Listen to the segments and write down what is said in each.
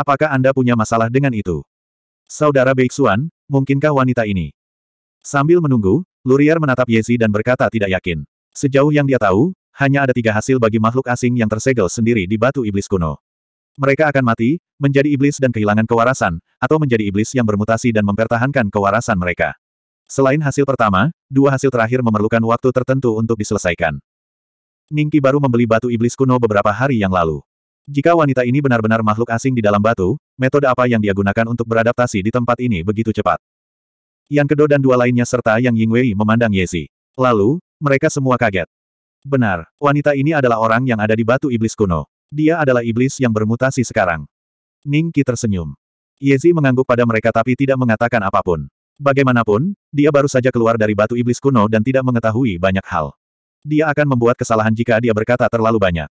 Apakah Anda punya masalah dengan itu? Saudara Beixuan, mungkinkah wanita ini? Sambil menunggu, Lurier menatap Yezi dan berkata tidak yakin. Sejauh yang dia tahu, hanya ada tiga hasil bagi makhluk asing yang tersegel sendiri di batu iblis kuno. Mereka akan mati, menjadi iblis dan kehilangan kewarasan, atau menjadi iblis yang bermutasi dan mempertahankan kewarasan mereka. Selain hasil pertama, dua hasil terakhir memerlukan waktu tertentu untuk diselesaikan. Ningki baru membeli batu iblis kuno beberapa hari yang lalu. Jika wanita ini benar-benar makhluk asing di dalam batu, metode apa yang dia gunakan untuk beradaptasi di tempat ini begitu cepat? Yang kedua dan dua lainnya serta Yang Yingwei memandang Yezi. Lalu, mereka semua kaget. Benar, wanita ini adalah orang yang ada di batu iblis kuno. Dia adalah iblis yang bermutasi sekarang. Ning Qi tersenyum. Yezi mengangguk pada mereka tapi tidak mengatakan apapun. Bagaimanapun, dia baru saja keluar dari batu iblis kuno dan tidak mengetahui banyak hal. Dia akan membuat kesalahan jika dia berkata terlalu banyak.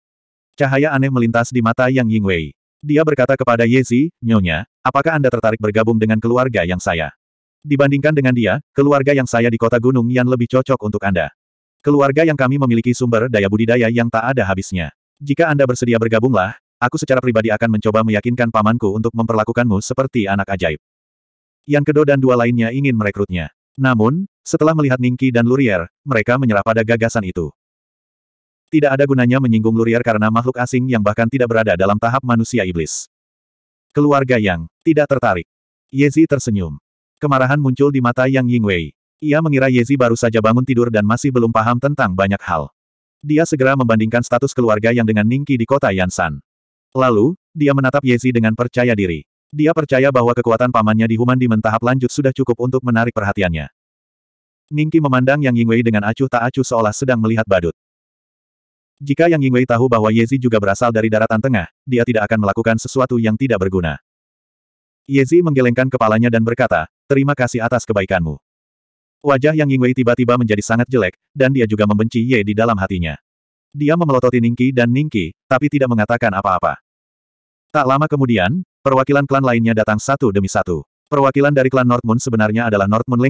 Cahaya aneh melintas di mata Yang Yingwei. Dia berkata kepada Yezi, Nyonya, apakah Anda tertarik bergabung dengan keluarga yang saya? Dibandingkan dengan dia, keluarga yang saya di kota Gunung yang lebih cocok untuk Anda. Keluarga yang kami memiliki sumber daya budidaya yang tak ada habisnya. Jika Anda bersedia bergabunglah, aku secara pribadi akan mencoba meyakinkan pamanku untuk memperlakukanmu seperti anak ajaib. Yang kedua dan dua lainnya ingin merekrutnya. Namun, setelah melihat Ningki dan Lurier, mereka menyerah pada gagasan itu. Tidak ada gunanya menyinggung Lurier karena makhluk asing yang bahkan tidak berada dalam tahap manusia iblis. Keluarga yang tidak tertarik. Yezi tersenyum. Kemarahan muncul di mata Yang Yingwei. Ia mengira Yezi baru saja bangun tidur dan masih belum paham tentang banyak hal. Dia segera membandingkan status keluarga yang dengan Ningki di kota Yansan. Lalu, dia menatap Yezi dengan percaya diri. Dia percaya bahwa kekuatan pamannya di Human di tahap lanjut sudah cukup untuk menarik perhatiannya. Ningki memandang Yang Yingwei dengan acuh tak acuh seolah sedang melihat badut. Jika Yang Yingwei tahu bahwa Yezi juga berasal dari daratan tengah, dia tidak akan melakukan sesuatu yang tidak berguna. Yezi menggelengkan kepalanya dan berkata, terima kasih atas kebaikanmu. Wajah Yang Yingwei tiba-tiba menjadi sangat jelek, dan dia juga membenci Ye di dalam hatinya. Dia memelototi Ningki dan Ningki, tapi tidak mengatakan apa-apa. Tak lama kemudian, perwakilan klan lainnya datang satu demi satu. Perwakilan dari klan North Moon sebenarnya adalah North Moon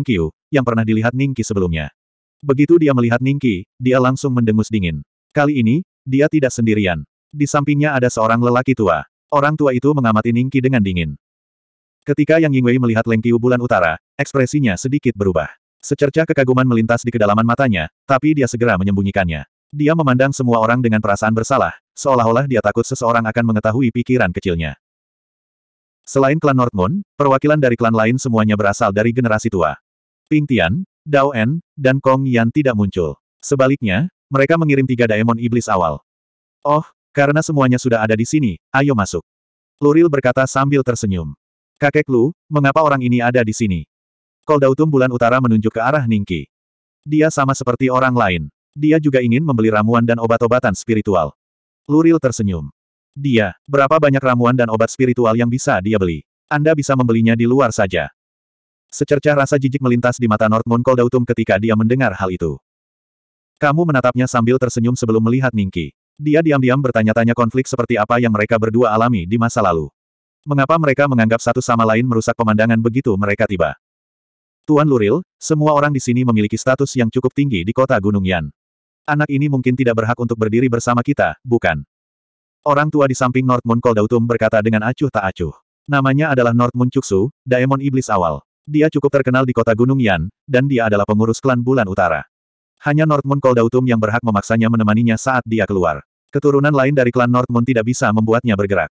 yang pernah dilihat Ningki sebelumnya. Begitu dia melihat Ningki, dia langsung mendengus dingin. Kali ini, dia tidak sendirian. Di sampingnya ada seorang lelaki tua. Orang tua itu mengamati Ningki dengan dingin. Ketika Yang Yingwei melihat Lengqiu bulan utara, ekspresinya sedikit berubah. Secercah kekaguman melintas di kedalaman matanya, tapi dia segera menyembunyikannya. Dia memandang semua orang dengan perasaan bersalah, seolah-olah dia takut seseorang akan mengetahui pikiran kecilnya. Selain klan Northmoon, perwakilan dari klan lain semuanya berasal dari generasi tua. Ping Tian, Dao En, dan Kong Yan tidak muncul. Sebaliknya, mereka mengirim tiga daemon iblis awal. Oh, karena semuanya sudah ada di sini, ayo masuk. Luril berkata sambil tersenyum. Kakek Lu, mengapa orang ini ada di sini? Koldautum bulan utara menunjuk ke arah Ningki. Dia sama seperti orang lain. Dia juga ingin membeli ramuan dan obat-obatan spiritual. Luril tersenyum. Dia, berapa banyak ramuan dan obat spiritual yang bisa dia beli? Anda bisa membelinya di luar saja. Secercah rasa jijik melintas di mata Northmoon Koldautum ketika dia mendengar hal itu. Kamu menatapnya sambil tersenyum sebelum melihat Ningki. Dia diam-diam bertanya-tanya konflik seperti apa yang mereka berdua alami di masa lalu. Mengapa mereka menganggap satu sama lain merusak pemandangan begitu mereka tiba? Tuan Luril, semua orang di sini memiliki status yang cukup tinggi di kota Gunung Yan. Anak ini mungkin tidak berhak untuk berdiri bersama kita, bukan? Orang tua di samping North Moon Koldautum berkata dengan acuh tak acuh. Namanya adalah North Moon Chuksu, Daemon Iblis Awal. Dia cukup terkenal di kota Gunung Yan, dan dia adalah pengurus klan Bulan Utara. Hanya Northmoon Coldautum yang berhak memaksanya menemaninya saat dia keluar. Keturunan lain dari klan Northmoon tidak bisa membuatnya bergerak.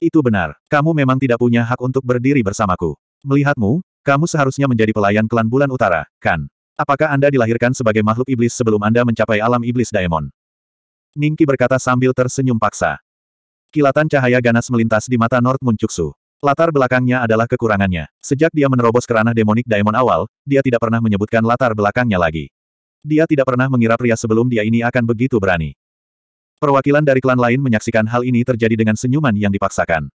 Itu benar. Kamu memang tidak punya hak untuk berdiri bersamaku. Melihatmu, kamu seharusnya menjadi pelayan klan bulan utara, kan? Apakah Anda dilahirkan sebagai makhluk iblis sebelum Anda mencapai alam iblis daemon? Ningki berkata sambil tersenyum paksa. Kilatan cahaya ganas melintas di mata North Cuksu. Latar belakangnya adalah kekurangannya. Sejak dia menerobos kerana demonik Daemon awal, dia tidak pernah menyebutkan latar belakangnya lagi. Dia tidak pernah mengira pria sebelum dia ini akan begitu berani. Perwakilan dari klan lain menyaksikan hal ini terjadi dengan senyuman yang dipaksakan.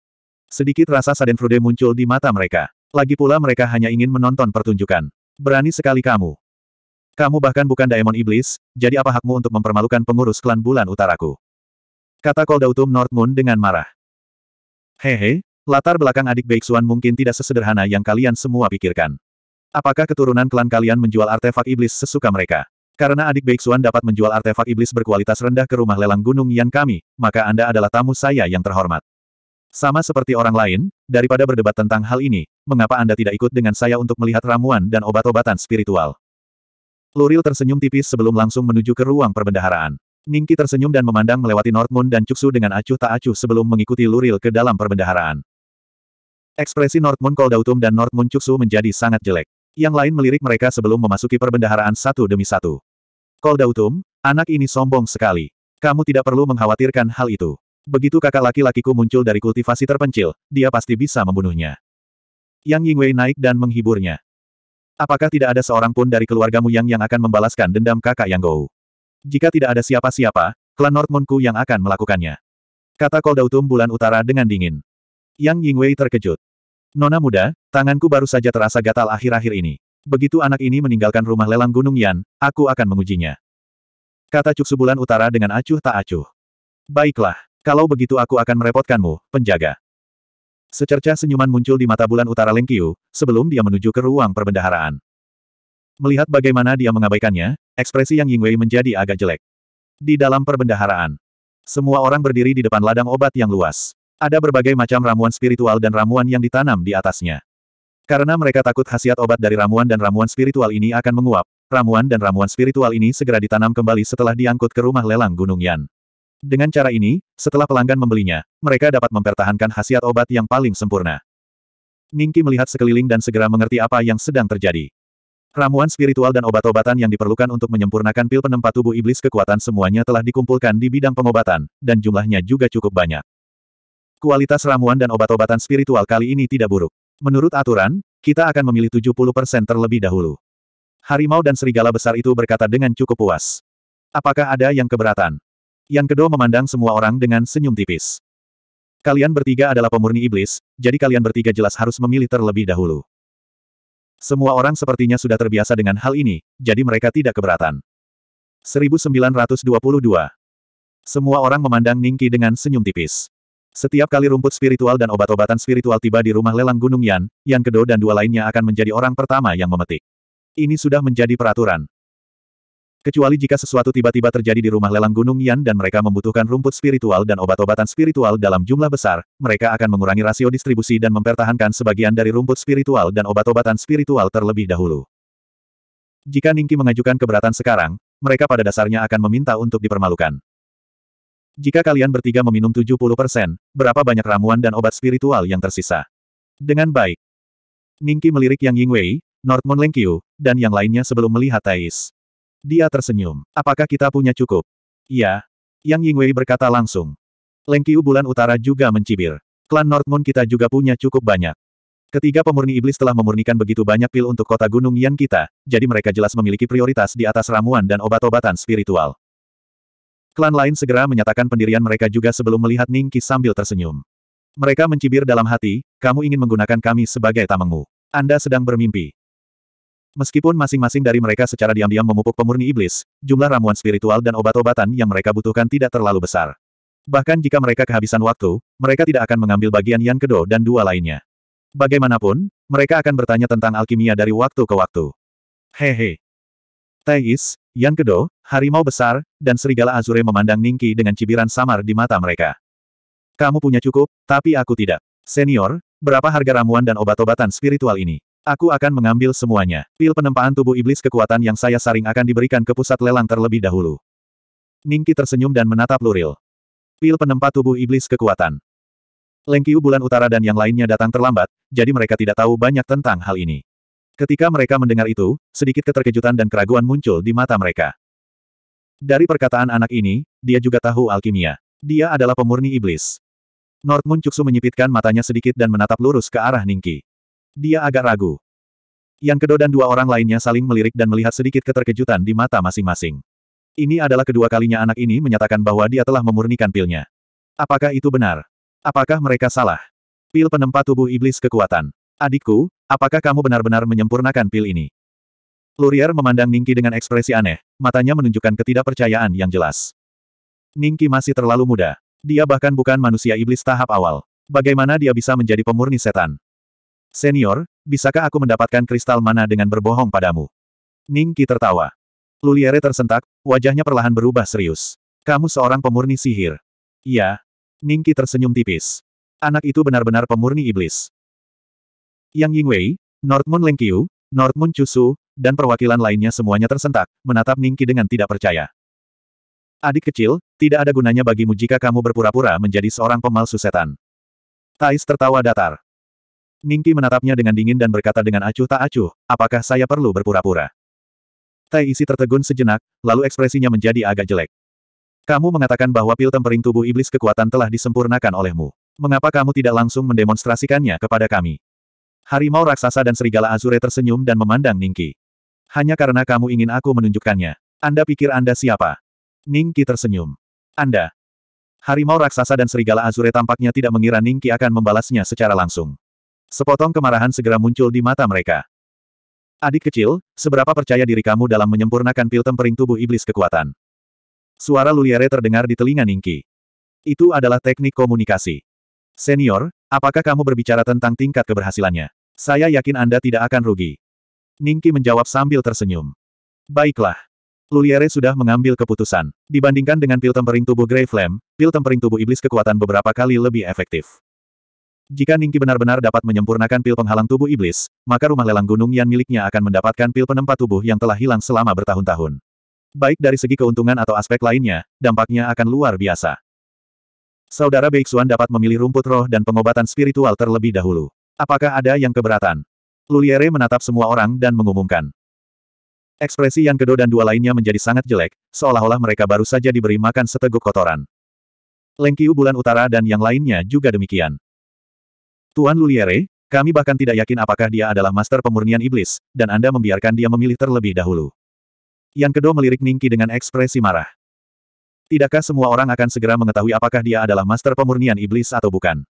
Sedikit rasa Sadenfrude muncul di mata mereka. Lagi pula mereka hanya ingin menonton pertunjukan. Berani sekali kamu. Kamu bahkan bukan Daemon Iblis, jadi apa hakmu untuk mempermalukan pengurus klan bulan utaraku? Kata Koldautum Northmoon dengan marah. Hehe, latar belakang adik Beiksuan mungkin tidak sesederhana yang kalian semua pikirkan. Apakah keturunan klan kalian menjual artefak iblis sesuka mereka? Karena adik Beixuan dapat menjual artefak iblis berkualitas rendah ke rumah lelang Gunung yang kami, maka Anda adalah tamu saya yang terhormat. Sama seperti orang lain, daripada berdebat tentang hal ini, mengapa Anda tidak ikut dengan saya untuk melihat ramuan dan obat-obatan spiritual? Luril tersenyum tipis sebelum langsung menuju ke ruang perbendaharaan. Ningki tersenyum dan memandang melewati North dan Cuksu dengan acuh tak acuh sebelum mengikuti Luril ke dalam perbendaharaan. Ekspresi North Moon Koldautum dan North Moon Cuksu menjadi sangat jelek. Yang lain melirik mereka sebelum memasuki perbendaharaan satu demi satu. Koldautum, anak ini sombong sekali. Kamu tidak perlu mengkhawatirkan hal itu. Begitu kakak laki-lakiku muncul dari kultivasi terpencil, dia pasti bisa membunuhnya. Yang Yingwei naik dan menghiburnya. Apakah tidak ada seorang pun dari keluargamu yang yang akan membalaskan dendam kakak Yang Gou? Jika tidak ada siapa-siapa, klan North yang akan melakukannya. Kata Koldautum bulan utara dengan dingin. Yang Yingwei terkejut. Nona muda, tanganku baru saja terasa gatal akhir-akhir ini. Begitu anak ini meninggalkan rumah lelang Gunung Yan, aku akan mengujinya. Kata Cuksu Bulan Utara dengan acuh tak acuh. Baiklah, kalau begitu aku akan merepotkanmu, penjaga. Secercah senyuman muncul di mata bulan utara Ling Qiu, sebelum dia menuju ke ruang perbendaharaan. Melihat bagaimana dia mengabaikannya, ekspresi Yang Yingwei menjadi agak jelek. Di dalam perbendaharaan, semua orang berdiri di depan ladang obat yang luas. Ada berbagai macam ramuan spiritual dan ramuan yang ditanam di atasnya. Karena mereka takut khasiat obat dari ramuan dan ramuan spiritual ini akan menguap, ramuan dan ramuan spiritual ini segera ditanam kembali setelah diangkut ke rumah lelang Gunung Yan. Dengan cara ini, setelah pelanggan membelinya, mereka dapat mempertahankan khasiat obat yang paling sempurna. Ningki melihat sekeliling dan segera mengerti apa yang sedang terjadi. Ramuan spiritual dan obat-obatan yang diperlukan untuk menyempurnakan pil penempat tubuh iblis kekuatan semuanya telah dikumpulkan di bidang pengobatan, dan jumlahnya juga cukup banyak. Kualitas ramuan dan obat-obatan spiritual kali ini tidak buruk. Menurut aturan, kita akan memilih 70% terlebih dahulu. Harimau dan serigala besar itu berkata dengan cukup puas. Apakah ada yang keberatan? Yang kedua memandang semua orang dengan senyum tipis. Kalian bertiga adalah pemurni iblis, jadi kalian bertiga jelas harus memilih terlebih dahulu. Semua orang sepertinya sudah terbiasa dengan hal ini, jadi mereka tidak keberatan. 1922 Semua orang memandang Ningki dengan senyum tipis. Setiap kali rumput spiritual dan obat-obatan spiritual tiba di rumah lelang Gunung Yan, Yang Kedua dan dua lainnya akan menjadi orang pertama yang memetik. Ini sudah menjadi peraturan. Kecuali jika sesuatu tiba-tiba terjadi di rumah lelang Gunung Yan dan mereka membutuhkan rumput spiritual dan obat-obatan spiritual dalam jumlah besar, mereka akan mengurangi rasio distribusi dan mempertahankan sebagian dari rumput spiritual dan obat-obatan spiritual terlebih dahulu. Jika Ningki mengajukan keberatan sekarang, mereka pada dasarnya akan meminta untuk dipermalukan. Jika kalian bertiga meminum 70%, berapa banyak ramuan dan obat spiritual yang tersisa? Dengan baik. Ningki melirik Yang Yingwei, Northmon Lengqiu, dan yang lainnya sebelum melihat Tais. Dia tersenyum. Apakah kita punya cukup? Ya. Yang Yingwei berkata langsung. Lengqiu bulan utara juga mencibir. Klan Northmon kita juga punya cukup banyak. Ketiga pemurni iblis telah memurnikan begitu banyak pil untuk kota gunung Yan kita, jadi mereka jelas memiliki prioritas di atas ramuan dan obat-obatan spiritual. Klan lain segera menyatakan pendirian mereka juga sebelum melihat Ningki sambil tersenyum. Mereka mencibir dalam hati, kamu ingin menggunakan kami sebagai tamengmu. Anda sedang bermimpi. Meskipun masing-masing dari mereka secara diam-diam memupuk pemurni iblis, jumlah ramuan spiritual dan obat-obatan yang mereka butuhkan tidak terlalu besar. Bahkan jika mereka kehabisan waktu, mereka tidak akan mengambil bagian Yan Kedo dan dua lainnya. Bagaimanapun, mereka akan bertanya tentang alkimia dari waktu ke waktu. Hehe. Teis, yang Kedo, Harimau Besar, dan Serigala Azure memandang Ningki dengan cibiran samar di mata mereka. Kamu punya cukup, tapi aku tidak. Senior, berapa harga ramuan dan obat-obatan spiritual ini? Aku akan mengambil semuanya. Pil penempaan tubuh iblis kekuatan yang saya saring akan diberikan ke pusat lelang terlebih dahulu. Ningki tersenyum dan menatap Luril. Pil penempa tubuh iblis kekuatan. Lengkiu bulan utara dan yang lainnya datang terlambat, jadi mereka tidak tahu banyak tentang hal ini. Ketika mereka mendengar itu, sedikit keterkejutan dan keraguan muncul di mata mereka. Dari perkataan anak ini, dia juga tahu alkimia. Dia adalah pemurni iblis. North menyipitkan matanya sedikit dan menatap lurus ke arah Ningki. Dia agak ragu. Yang kedua dan dua orang lainnya saling melirik dan melihat sedikit keterkejutan di mata masing-masing. Ini adalah kedua kalinya anak ini menyatakan bahwa dia telah memurnikan pilnya. Apakah itu benar? Apakah mereka salah? Pil penempat tubuh iblis kekuatan. Adikku, apakah kamu benar-benar menyempurnakan pil ini? Lurier memandang Ningki dengan ekspresi aneh, matanya menunjukkan ketidakpercayaan yang jelas. Ningki masih terlalu muda. Dia bahkan bukan manusia iblis tahap awal. Bagaimana dia bisa menjadi pemurni setan? Senior, bisakah aku mendapatkan kristal mana dengan berbohong padamu? Ningki tertawa. Luliere tersentak, wajahnya perlahan berubah serius. Kamu seorang pemurni sihir. Iya. Ningki tersenyum tipis. Anak itu benar-benar pemurni iblis. Yang Yingwei, North Moon Lengqiu, North Moon Chusu, dan perwakilan lainnya semuanya tersentak, menatap Ningki dengan tidak percaya. Adik kecil, tidak ada gunanya bagimu jika kamu berpura-pura menjadi seorang pemalsu setan. Tais tertawa datar. Ningki menatapnya dengan dingin dan berkata dengan acuh tak acuh, apakah saya perlu berpura-pura? Tai isi tertegun sejenak, lalu ekspresinya menjadi agak jelek. Kamu mengatakan bahwa pil tempering tubuh iblis kekuatan telah disempurnakan olehmu. Mengapa kamu tidak langsung mendemonstrasikannya kepada kami? Harimau raksasa dan serigala Azure tersenyum dan memandang Ningki. Hanya karena kamu ingin aku menunjukkannya. Anda pikir Anda siapa? Ningki tersenyum. Anda. Harimau raksasa dan serigala Azure tampaknya tidak mengira Ningki akan membalasnya secara langsung. Sepotong kemarahan segera muncul di mata mereka. Adik kecil, seberapa percaya diri kamu dalam menyempurnakan pil tempering tubuh iblis kekuatan? Suara Luliere terdengar di telinga Ningki. Itu adalah teknik komunikasi. Senior, apakah kamu berbicara tentang tingkat keberhasilannya? Saya yakin Anda tidak akan rugi. Ningki menjawab sambil tersenyum. Baiklah. Luliere sudah mengambil keputusan. Dibandingkan dengan pil tempering tubuh Grey Flame, pil tempering tubuh iblis kekuatan beberapa kali lebih efektif. Jika Ningki benar-benar dapat menyempurnakan pil penghalang tubuh iblis, maka rumah lelang gunung yang miliknya akan mendapatkan pil penempat tubuh yang telah hilang selama bertahun-tahun. Baik dari segi keuntungan atau aspek lainnya, dampaknya akan luar biasa. Saudara Beixuan dapat memilih rumput roh dan pengobatan spiritual terlebih dahulu. Apakah ada yang keberatan? Luliere menatap semua orang dan mengumumkan. Ekspresi yang kedua dan dua lainnya menjadi sangat jelek, seolah-olah mereka baru saja diberi makan seteguk kotoran. Lengkiu bulan utara dan yang lainnya juga demikian. Tuan Luliere, kami bahkan tidak yakin apakah dia adalah master pemurnian iblis, dan Anda membiarkan dia memilih terlebih dahulu. Yang kedua melirik Ningki dengan ekspresi marah. Tidakkah semua orang akan segera mengetahui apakah dia adalah master pemurnian iblis atau bukan?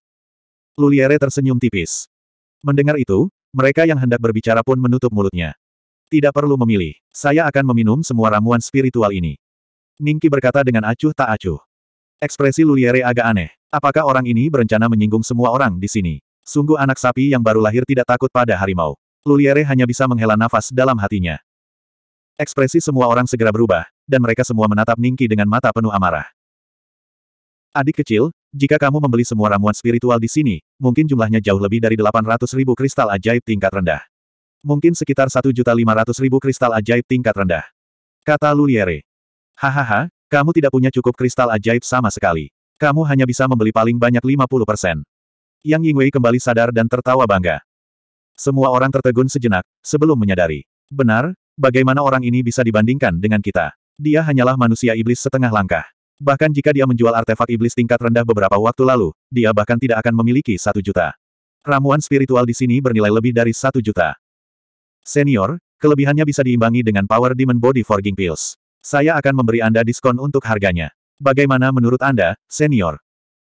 Luliere tersenyum tipis. Mendengar itu, mereka yang hendak berbicara pun menutup mulutnya. Tidak perlu memilih, saya akan meminum semua ramuan spiritual ini. Ningki berkata dengan acuh tak acuh. Ekspresi Luliere agak aneh. Apakah orang ini berencana menyinggung semua orang di sini? Sungguh anak sapi yang baru lahir tidak takut pada harimau. Luliere hanya bisa menghela nafas dalam hatinya. Ekspresi semua orang segera berubah, dan mereka semua menatap Ningki dengan mata penuh amarah. Adik kecil, jika kamu membeli semua ramuan spiritual di sini, mungkin jumlahnya jauh lebih dari 800 ribu kristal ajaib tingkat rendah. Mungkin sekitar 1.500 ribu kristal ajaib tingkat rendah. Kata Luliere. Hahaha, kamu tidak punya cukup kristal ajaib sama sekali. Kamu hanya bisa membeli paling banyak 50%. Yang Yingwei kembali sadar dan tertawa bangga. Semua orang tertegun sejenak, sebelum menyadari. Benar, bagaimana orang ini bisa dibandingkan dengan kita? Dia hanyalah manusia iblis setengah langkah. Bahkan jika dia menjual artefak iblis tingkat rendah beberapa waktu lalu, dia bahkan tidak akan memiliki satu juta. Ramuan spiritual di sini bernilai lebih dari satu juta. Senior, kelebihannya bisa diimbangi dengan Power Demon Body Forging Pills. Saya akan memberi Anda diskon untuk harganya. Bagaimana menurut Anda, senior?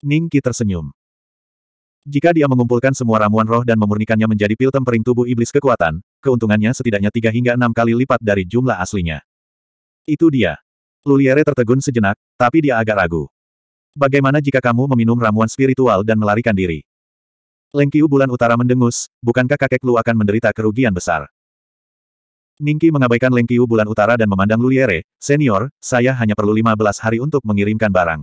Ning Qi tersenyum. Jika dia mengumpulkan semua ramuan roh dan memurnikannya menjadi pil tempering tubuh iblis kekuatan, keuntungannya setidaknya tiga hingga enam kali lipat dari jumlah aslinya. Itu dia. Luliere tertegun sejenak, tapi dia agak ragu. Bagaimana jika kamu meminum ramuan spiritual dan melarikan diri? Lengkiu bulan utara mendengus, bukankah kakek Lu akan menderita kerugian besar? Ningki mengabaikan Lengkiu bulan utara dan memandang Luliere, senior, saya hanya perlu 15 hari untuk mengirimkan barang.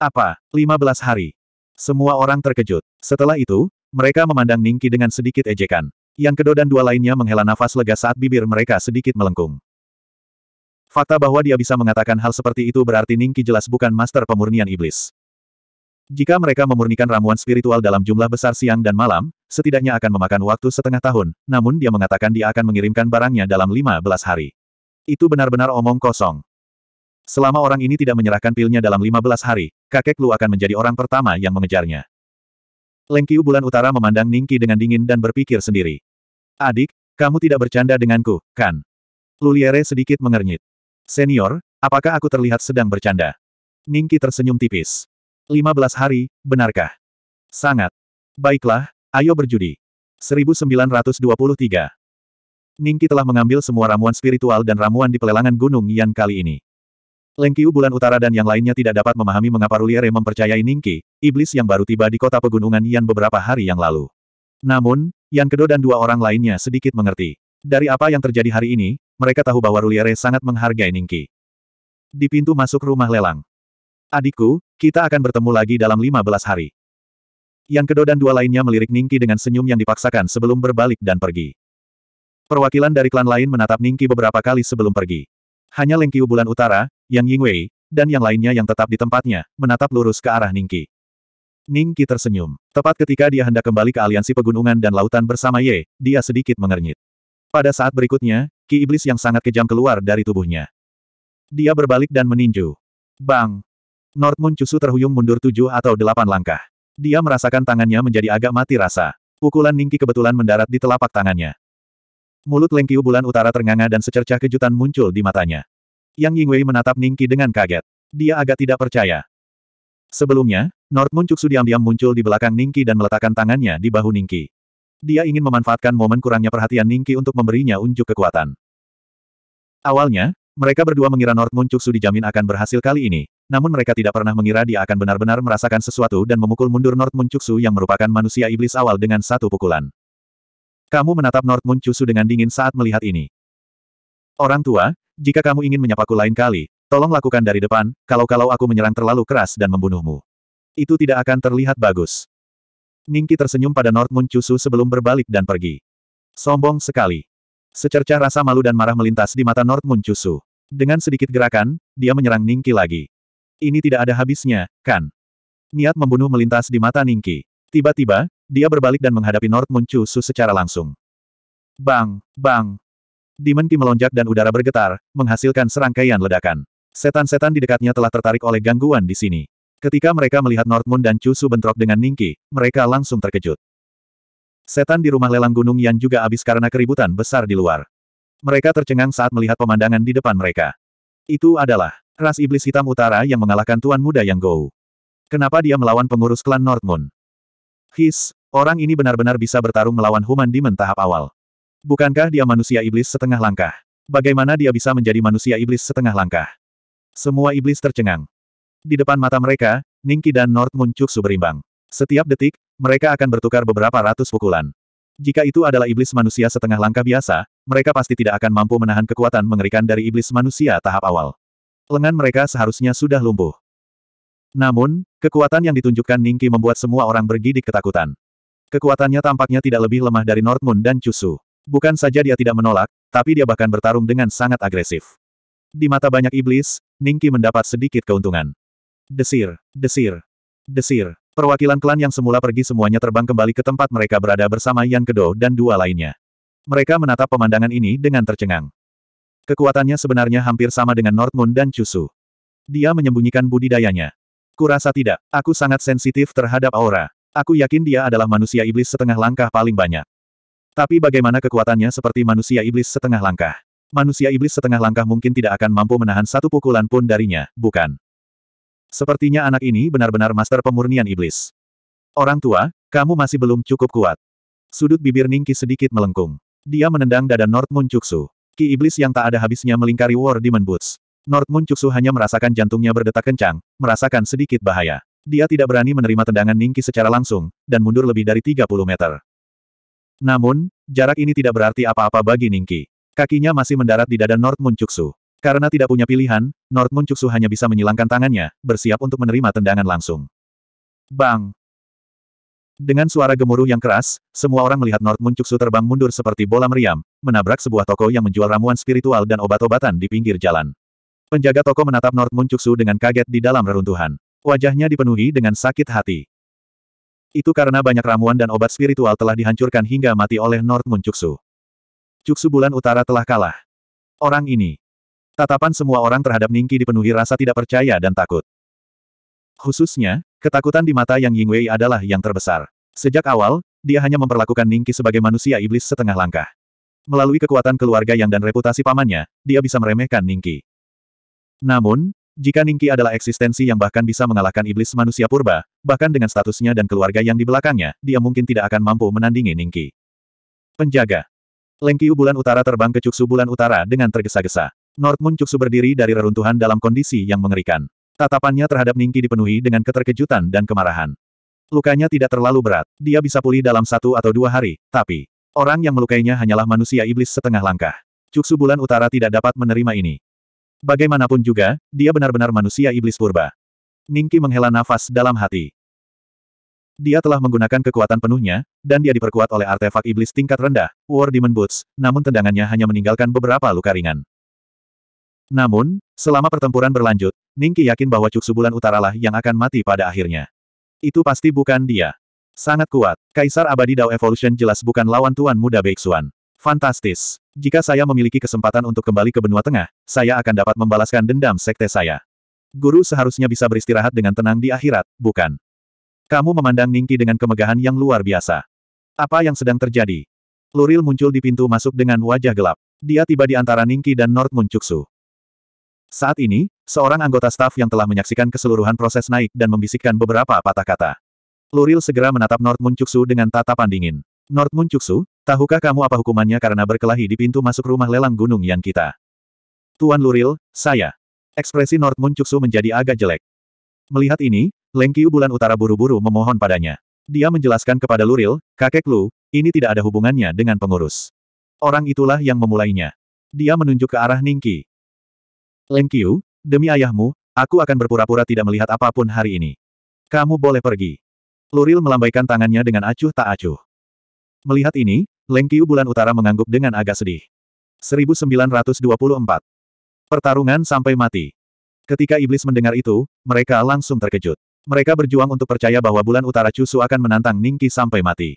Apa, 15 hari? Semua orang terkejut. Setelah itu, mereka memandang Ningki dengan sedikit ejekan. Yang kedua dan dua lainnya menghela nafas lega saat bibir mereka sedikit melengkung. Fakta bahwa dia bisa mengatakan hal seperti itu berarti Ningki jelas bukan master pemurnian iblis. Jika mereka memurnikan ramuan spiritual dalam jumlah besar siang dan malam, setidaknya akan memakan waktu setengah tahun, namun dia mengatakan dia akan mengirimkan barangnya dalam 15 hari. Itu benar-benar omong kosong. Selama orang ini tidak menyerahkan pilnya dalam 15 hari, kakek Lu akan menjadi orang pertama yang mengejarnya. Lengkiu bulan utara memandang Ningki dengan dingin dan berpikir sendiri. Adik, kamu tidak bercanda denganku, kan? Luliere sedikit mengernyit. Senior, apakah aku terlihat sedang bercanda? Ningki tersenyum tipis. 15 hari, benarkah? Sangat. Baiklah, ayo berjudi. 1923. Ningki telah mengambil semua ramuan spiritual dan ramuan di pelelangan Gunung Yan kali ini. Lengkiu bulan utara dan yang lainnya tidak dapat memahami mengapa Ruliere mempercayai Ningki, iblis yang baru tiba di kota pegunungan Yan beberapa hari yang lalu. Namun, Yan Kedo dan dua orang lainnya sedikit mengerti. Dari apa yang terjadi hari ini, mereka tahu bahwa Ruliare sangat menghargai Ningki. Di pintu masuk rumah lelang. Adikku, kita akan bertemu lagi dalam 15 hari. Yang kedua dan dua lainnya melirik Ningki dengan senyum yang dipaksakan sebelum berbalik dan pergi. Perwakilan dari klan lain menatap Ningki beberapa kali sebelum pergi. Hanya Lengkiu Bulan Utara, Yang Yingwei, dan yang lainnya yang tetap di tempatnya, menatap lurus ke arah Ningki. Ningki tersenyum. Tepat ketika dia hendak kembali ke aliansi pegunungan dan lautan bersama Ye, dia sedikit mengernyit. Pada saat berikutnya, ki iblis yang sangat kejam keluar dari tubuhnya. Dia berbalik dan meninju. Bang! North Cusu terhuyung mundur tujuh atau delapan langkah. Dia merasakan tangannya menjadi agak mati rasa. Pukulan Ningki kebetulan mendarat di telapak tangannya. Mulut Lengkiu bulan utara ternganga dan secercah kejutan muncul di matanya. Yang Yingwei menatap Ningki dengan kaget. Dia agak tidak percaya. Sebelumnya, North cusu diam-diam muncul di belakang Ningki dan meletakkan tangannya di bahu Ningki. Dia ingin memanfaatkan momen kurangnya perhatian Ningki untuk memberinya unjuk kekuatan. Awalnya, mereka berdua mengira North Muncuksu dijamin akan berhasil kali ini, namun mereka tidak pernah mengira dia akan benar-benar merasakan sesuatu dan memukul mundur North Muncuksu yang merupakan manusia iblis awal dengan satu pukulan. Kamu menatap North Muncuksu dengan dingin saat melihat ini. Orang tua, jika kamu ingin menyapaku lain kali, tolong lakukan dari depan, kalau-kalau aku menyerang terlalu keras dan membunuhmu. Itu tidak akan terlihat bagus. Ningki tersenyum pada North Moon Chusu sebelum berbalik dan pergi. Sombong sekali. Secercah rasa malu dan marah melintas di mata North Moon Chusu. Dengan sedikit gerakan, dia menyerang Ningki lagi. Ini tidak ada habisnya, kan? Niat membunuh melintas di mata Ningki. Tiba-tiba, dia berbalik dan menghadapi North Moon Chusu secara langsung. Bang, bang. Demon Ki melonjak dan udara bergetar, menghasilkan serangkaian ledakan. Setan-setan di dekatnya telah tertarik oleh gangguan di sini. Ketika mereka melihat North dan Chusu bentrok dengan Ningki, mereka langsung terkejut. Setan di rumah lelang gunung yang juga habis karena keributan besar di luar. Mereka tercengang saat melihat pemandangan di depan mereka. Itu adalah ras iblis hitam utara yang mengalahkan tuan muda Yang Gou. Kenapa dia melawan pengurus klan North His, orang ini benar-benar bisa bertarung melawan human demon tahap awal. Bukankah dia manusia iblis setengah langkah? Bagaimana dia bisa menjadi manusia iblis setengah langkah? Semua iblis tercengang. Di depan mata mereka, Ningki dan North muncul berimbang. Setiap detik, mereka akan bertukar beberapa ratus pukulan. Jika itu adalah iblis manusia setengah langkah biasa, mereka pasti tidak akan mampu menahan kekuatan mengerikan dari iblis manusia tahap awal. Lengan mereka seharusnya sudah lumpuh. Namun, kekuatan yang ditunjukkan Ningki membuat semua orang bergidik ketakutan. Kekuatannya tampaknya tidak lebih lemah dari Northmoon dan Chusu. Bukan saja dia tidak menolak, tapi dia bahkan bertarung dengan sangat agresif. Di mata banyak iblis, Ningki mendapat sedikit keuntungan. Desir, desir, desir. Perwakilan klan yang semula pergi semuanya terbang kembali ke tempat mereka berada bersama Yan Kedo dan dua lainnya. Mereka menatap pemandangan ini dengan tercengang. Kekuatannya sebenarnya hampir sama dengan North dan Chusu. Dia menyembunyikan budidayanya. Kurasa tidak, aku sangat sensitif terhadap aura. Aku yakin dia adalah manusia iblis setengah langkah paling banyak. Tapi bagaimana kekuatannya seperti manusia iblis setengah langkah? Manusia iblis setengah langkah mungkin tidak akan mampu menahan satu pukulan pun darinya, bukan? Sepertinya anak ini benar-benar master pemurnian iblis. Orang tua, kamu masih belum cukup kuat. Sudut bibir Ningki sedikit melengkung. Dia menendang dada North Moon Ki iblis yang tak ada habisnya melingkari War Demon Boots. North hanya merasakan jantungnya berdetak kencang, merasakan sedikit bahaya. Dia tidak berani menerima tendangan Ningki secara langsung, dan mundur lebih dari 30 meter. Namun, jarak ini tidak berarti apa-apa bagi Ningki. Kakinya masih mendarat di dada North Moon karena tidak punya pilihan, North hanya bisa menyilangkan tangannya, bersiap untuk menerima tendangan langsung. Bang! Dengan suara gemuruh yang keras, semua orang melihat North terbang mundur seperti bola meriam, menabrak sebuah toko yang menjual ramuan spiritual dan obat-obatan di pinggir jalan. Penjaga toko menatap North dengan kaget di dalam reruntuhan. Wajahnya dipenuhi dengan sakit hati. Itu karena banyak ramuan dan obat spiritual telah dihancurkan hingga mati oleh North Cuksu bulan utara telah kalah. Orang ini, Tatapan semua orang terhadap Ningki dipenuhi rasa tidak percaya dan takut. Khususnya, ketakutan di mata Yang Yingwei adalah yang terbesar. Sejak awal, dia hanya memperlakukan Ningki sebagai manusia iblis setengah langkah. Melalui kekuatan keluarga Yang dan reputasi pamannya, dia bisa meremehkan Ningki. Namun, jika Ningki adalah eksistensi yang bahkan bisa mengalahkan iblis manusia purba, bahkan dengan statusnya dan keluarga yang di belakangnya, dia mungkin tidak akan mampu menandingi Ningki. Penjaga, Lengkiu bulan utara terbang ke Cuksu bulan utara dengan tergesa-gesa. Northmoon Cuksu berdiri dari reruntuhan dalam kondisi yang mengerikan. Tatapannya terhadap Ningki dipenuhi dengan keterkejutan dan kemarahan. Lukanya tidak terlalu berat, dia bisa pulih dalam satu atau dua hari, tapi orang yang melukainya hanyalah manusia iblis setengah langkah. Cuksu bulan utara tidak dapat menerima ini. Bagaimanapun juga, dia benar-benar manusia iblis purba. Ningki menghela nafas dalam hati. Dia telah menggunakan kekuatan penuhnya, dan dia diperkuat oleh artefak iblis tingkat rendah, War Demon Boots, namun tendangannya hanya meninggalkan beberapa luka ringan. Namun, selama pertempuran berlanjut, Ningki yakin bahwa Cuksu Bulan Utaralah yang akan mati pada akhirnya. Itu pasti bukan dia. Sangat kuat. Kaisar Abadi Dao Evolution jelas bukan lawan Tuan Muda Beixuan. Fantastis. Jika saya memiliki kesempatan untuk kembali ke benua tengah, saya akan dapat membalaskan dendam sekte saya. Guru seharusnya bisa beristirahat dengan tenang di akhirat, bukan? Kamu memandang Ningki dengan kemegahan yang luar biasa. Apa yang sedang terjadi? Luril muncul di pintu masuk dengan wajah gelap. Dia tiba di antara Ningki dan Nord Muncuksu. Saat ini, seorang anggota staf yang telah menyaksikan keseluruhan proses naik dan membisikkan beberapa patah kata. Luril segera menatap North Muncuksu dengan tatapan dingin. North Muncuksu, tahukah kamu apa hukumannya karena berkelahi di pintu masuk rumah lelang gunung yang kita? Tuan Luril, saya. Ekspresi North Muncuksu menjadi agak jelek. Melihat ini, Lengkiu bulan utara buru-buru memohon padanya. Dia menjelaskan kepada Luril, kakek Lu, ini tidak ada hubungannya dengan pengurus. Orang itulah yang memulainya. Dia menunjuk ke arah Ningki. Leng Qiu, demi ayahmu, aku akan berpura-pura tidak melihat apapun hari ini. Kamu boleh pergi. Luril melambaikan tangannya dengan acuh tak acuh. Melihat ini, Leng Qiu bulan utara mengangguk dengan agak sedih. 1924. Pertarungan sampai mati. Ketika iblis mendengar itu, mereka langsung terkejut. Mereka berjuang untuk percaya bahwa bulan utara Chusu akan menantang Ningki sampai mati.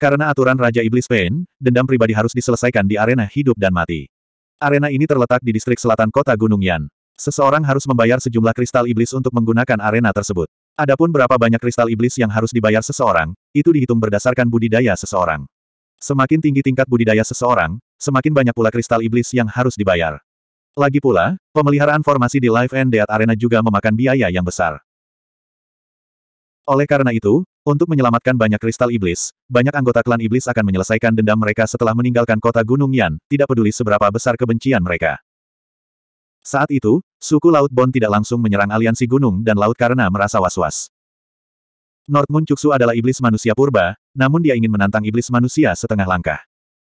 Karena aturan Raja Iblis Pain, dendam pribadi harus diselesaikan di arena hidup dan mati. Arena ini terletak di distrik selatan kota Gunung Yan. Seseorang harus membayar sejumlah kristal iblis untuk menggunakan arena tersebut. Adapun berapa banyak kristal iblis yang harus dibayar seseorang, itu dihitung berdasarkan budidaya seseorang. Semakin tinggi tingkat budidaya seseorang, semakin banyak pula kristal iblis yang harus dibayar. Lagi pula, pemeliharaan formasi di Live and Death Arena juga memakan biaya yang besar. Oleh karena itu, untuk menyelamatkan banyak kristal iblis, banyak anggota klan iblis akan menyelesaikan dendam mereka setelah meninggalkan kota Gunung Yan, tidak peduli seberapa besar kebencian mereka. Saat itu, suku Laut Bon tidak langsung menyerang aliansi gunung dan laut karena merasa was-was. North Cuksu adalah iblis manusia purba, namun dia ingin menantang iblis manusia setengah langkah.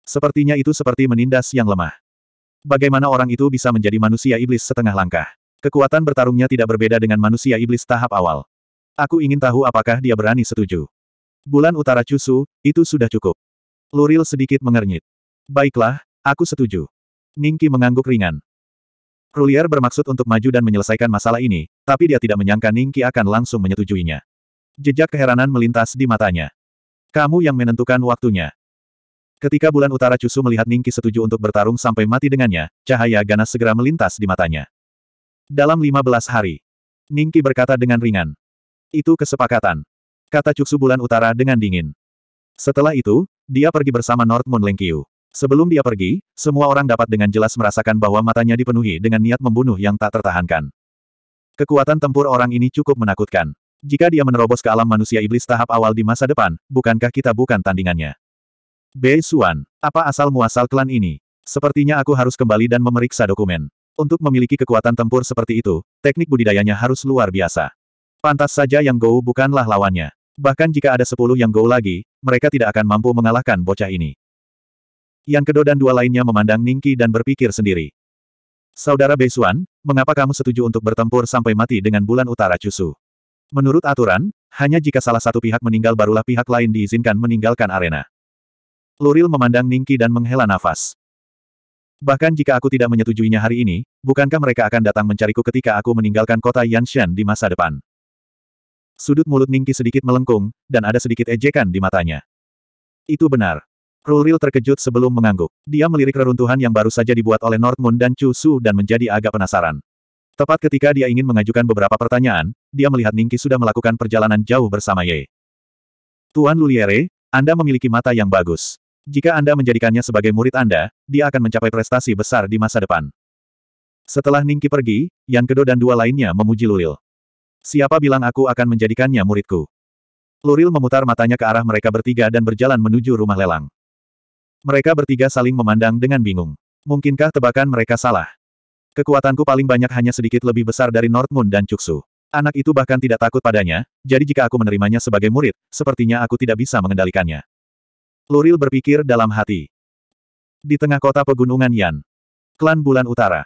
Sepertinya itu seperti menindas yang lemah. Bagaimana orang itu bisa menjadi manusia iblis setengah langkah? Kekuatan bertarungnya tidak berbeda dengan manusia iblis tahap awal. Aku ingin tahu apakah dia berani setuju. Bulan utara Cusu, itu sudah cukup. Luril sedikit mengernyit. Baiklah, aku setuju. Ningki mengangguk ringan. Rulier bermaksud untuk maju dan menyelesaikan masalah ini, tapi dia tidak menyangka Ningki akan langsung menyetujuinya. Jejak keheranan melintas di matanya. Kamu yang menentukan waktunya. Ketika bulan utara Cusu melihat Ningki setuju untuk bertarung sampai mati dengannya, cahaya ganas segera melintas di matanya. Dalam 15 hari, Ningki berkata dengan ringan. Itu kesepakatan. Kata Cuksu Bulan Utara dengan dingin. Setelah itu, dia pergi bersama North Moon Qiu. Sebelum dia pergi, semua orang dapat dengan jelas merasakan bahwa matanya dipenuhi dengan niat membunuh yang tak tertahankan. Kekuatan tempur orang ini cukup menakutkan. Jika dia menerobos ke alam manusia iblis tahap awal di masa depan, bukankah kita bukan tandingannya? Bei Suan, apa asal-muasal klan ini? Sepertinya aku harus kembali dan memeriksa dokumen. Untuk memiliki kekuatan tempur seperti itu, teknik budidayanya harus luar biasa. Pantas saja Yang Gou bukanlah lawannya. Bahkan jika ada sepuluh Yang Gou lagi, mereka tidak akan mampu mengalahkan bocah ini. Yang kedua dan dua lainnya memandang Ningki dan berpikir sendiri. Saudara Beisuan, mengapa kamu setuju untuk bertempur sampai mati dengan bulan utara Cusu? Menurut aturan, hanya jika salah satu pihak meninggal barulah pihak lain diizinkan meninggalkan arena. Luril memandang Ningki dan menghela nafas. Bahkan jika aku tidak menyetujuinya hari ini, bukankah mereka akan datang mencariku ketika aku meninggalkan kota Yanshan di masa depan? Sudut mulut Ningki sedikit melengkung, dan ada sedikit ejekan di matanya. Itu benar. Ruril terkejut sebelum mengangguk. Dia melirik reruntuhan yang baru saja dibuat oleh North dan Chu Su dan menjadi agak penasaran. Tepat ketika dia ingin mengajukan beberapa pertanyaan, dia melihat Ningki sudah melakukan perjalanan jauh bersama Ye. Tuan Luliere, Anda memiliki mata yang bagus. Jika Anda menjadikannya sebagai murid Anda, dia akan mencapai prestasi besar di masa depan. Setelah Ningki pergi, Yang Kedo dan dua lainnya memuji Lulil. Siapa bilang aku akan menjadikannya muridku? Luril memutar matanya ke arah mereka bertiga dan berjalan menuju rumah lelang. Mereka bertiga saling memandang dengan bingung. Mungkinkah tebakan mereka salah? Kekuatanku paling banyak hanya sedikit lebih besar dari North dan Cuksu. Anak itu bahkan tidak takut padanya, jadi jika aku menerimanya sebagai murid, sepertinya aku tidak bisa mengendalikannya. Luril berpikir dalam hati. Di tengah kota pegunungan Yan. Klan Bulan Utara.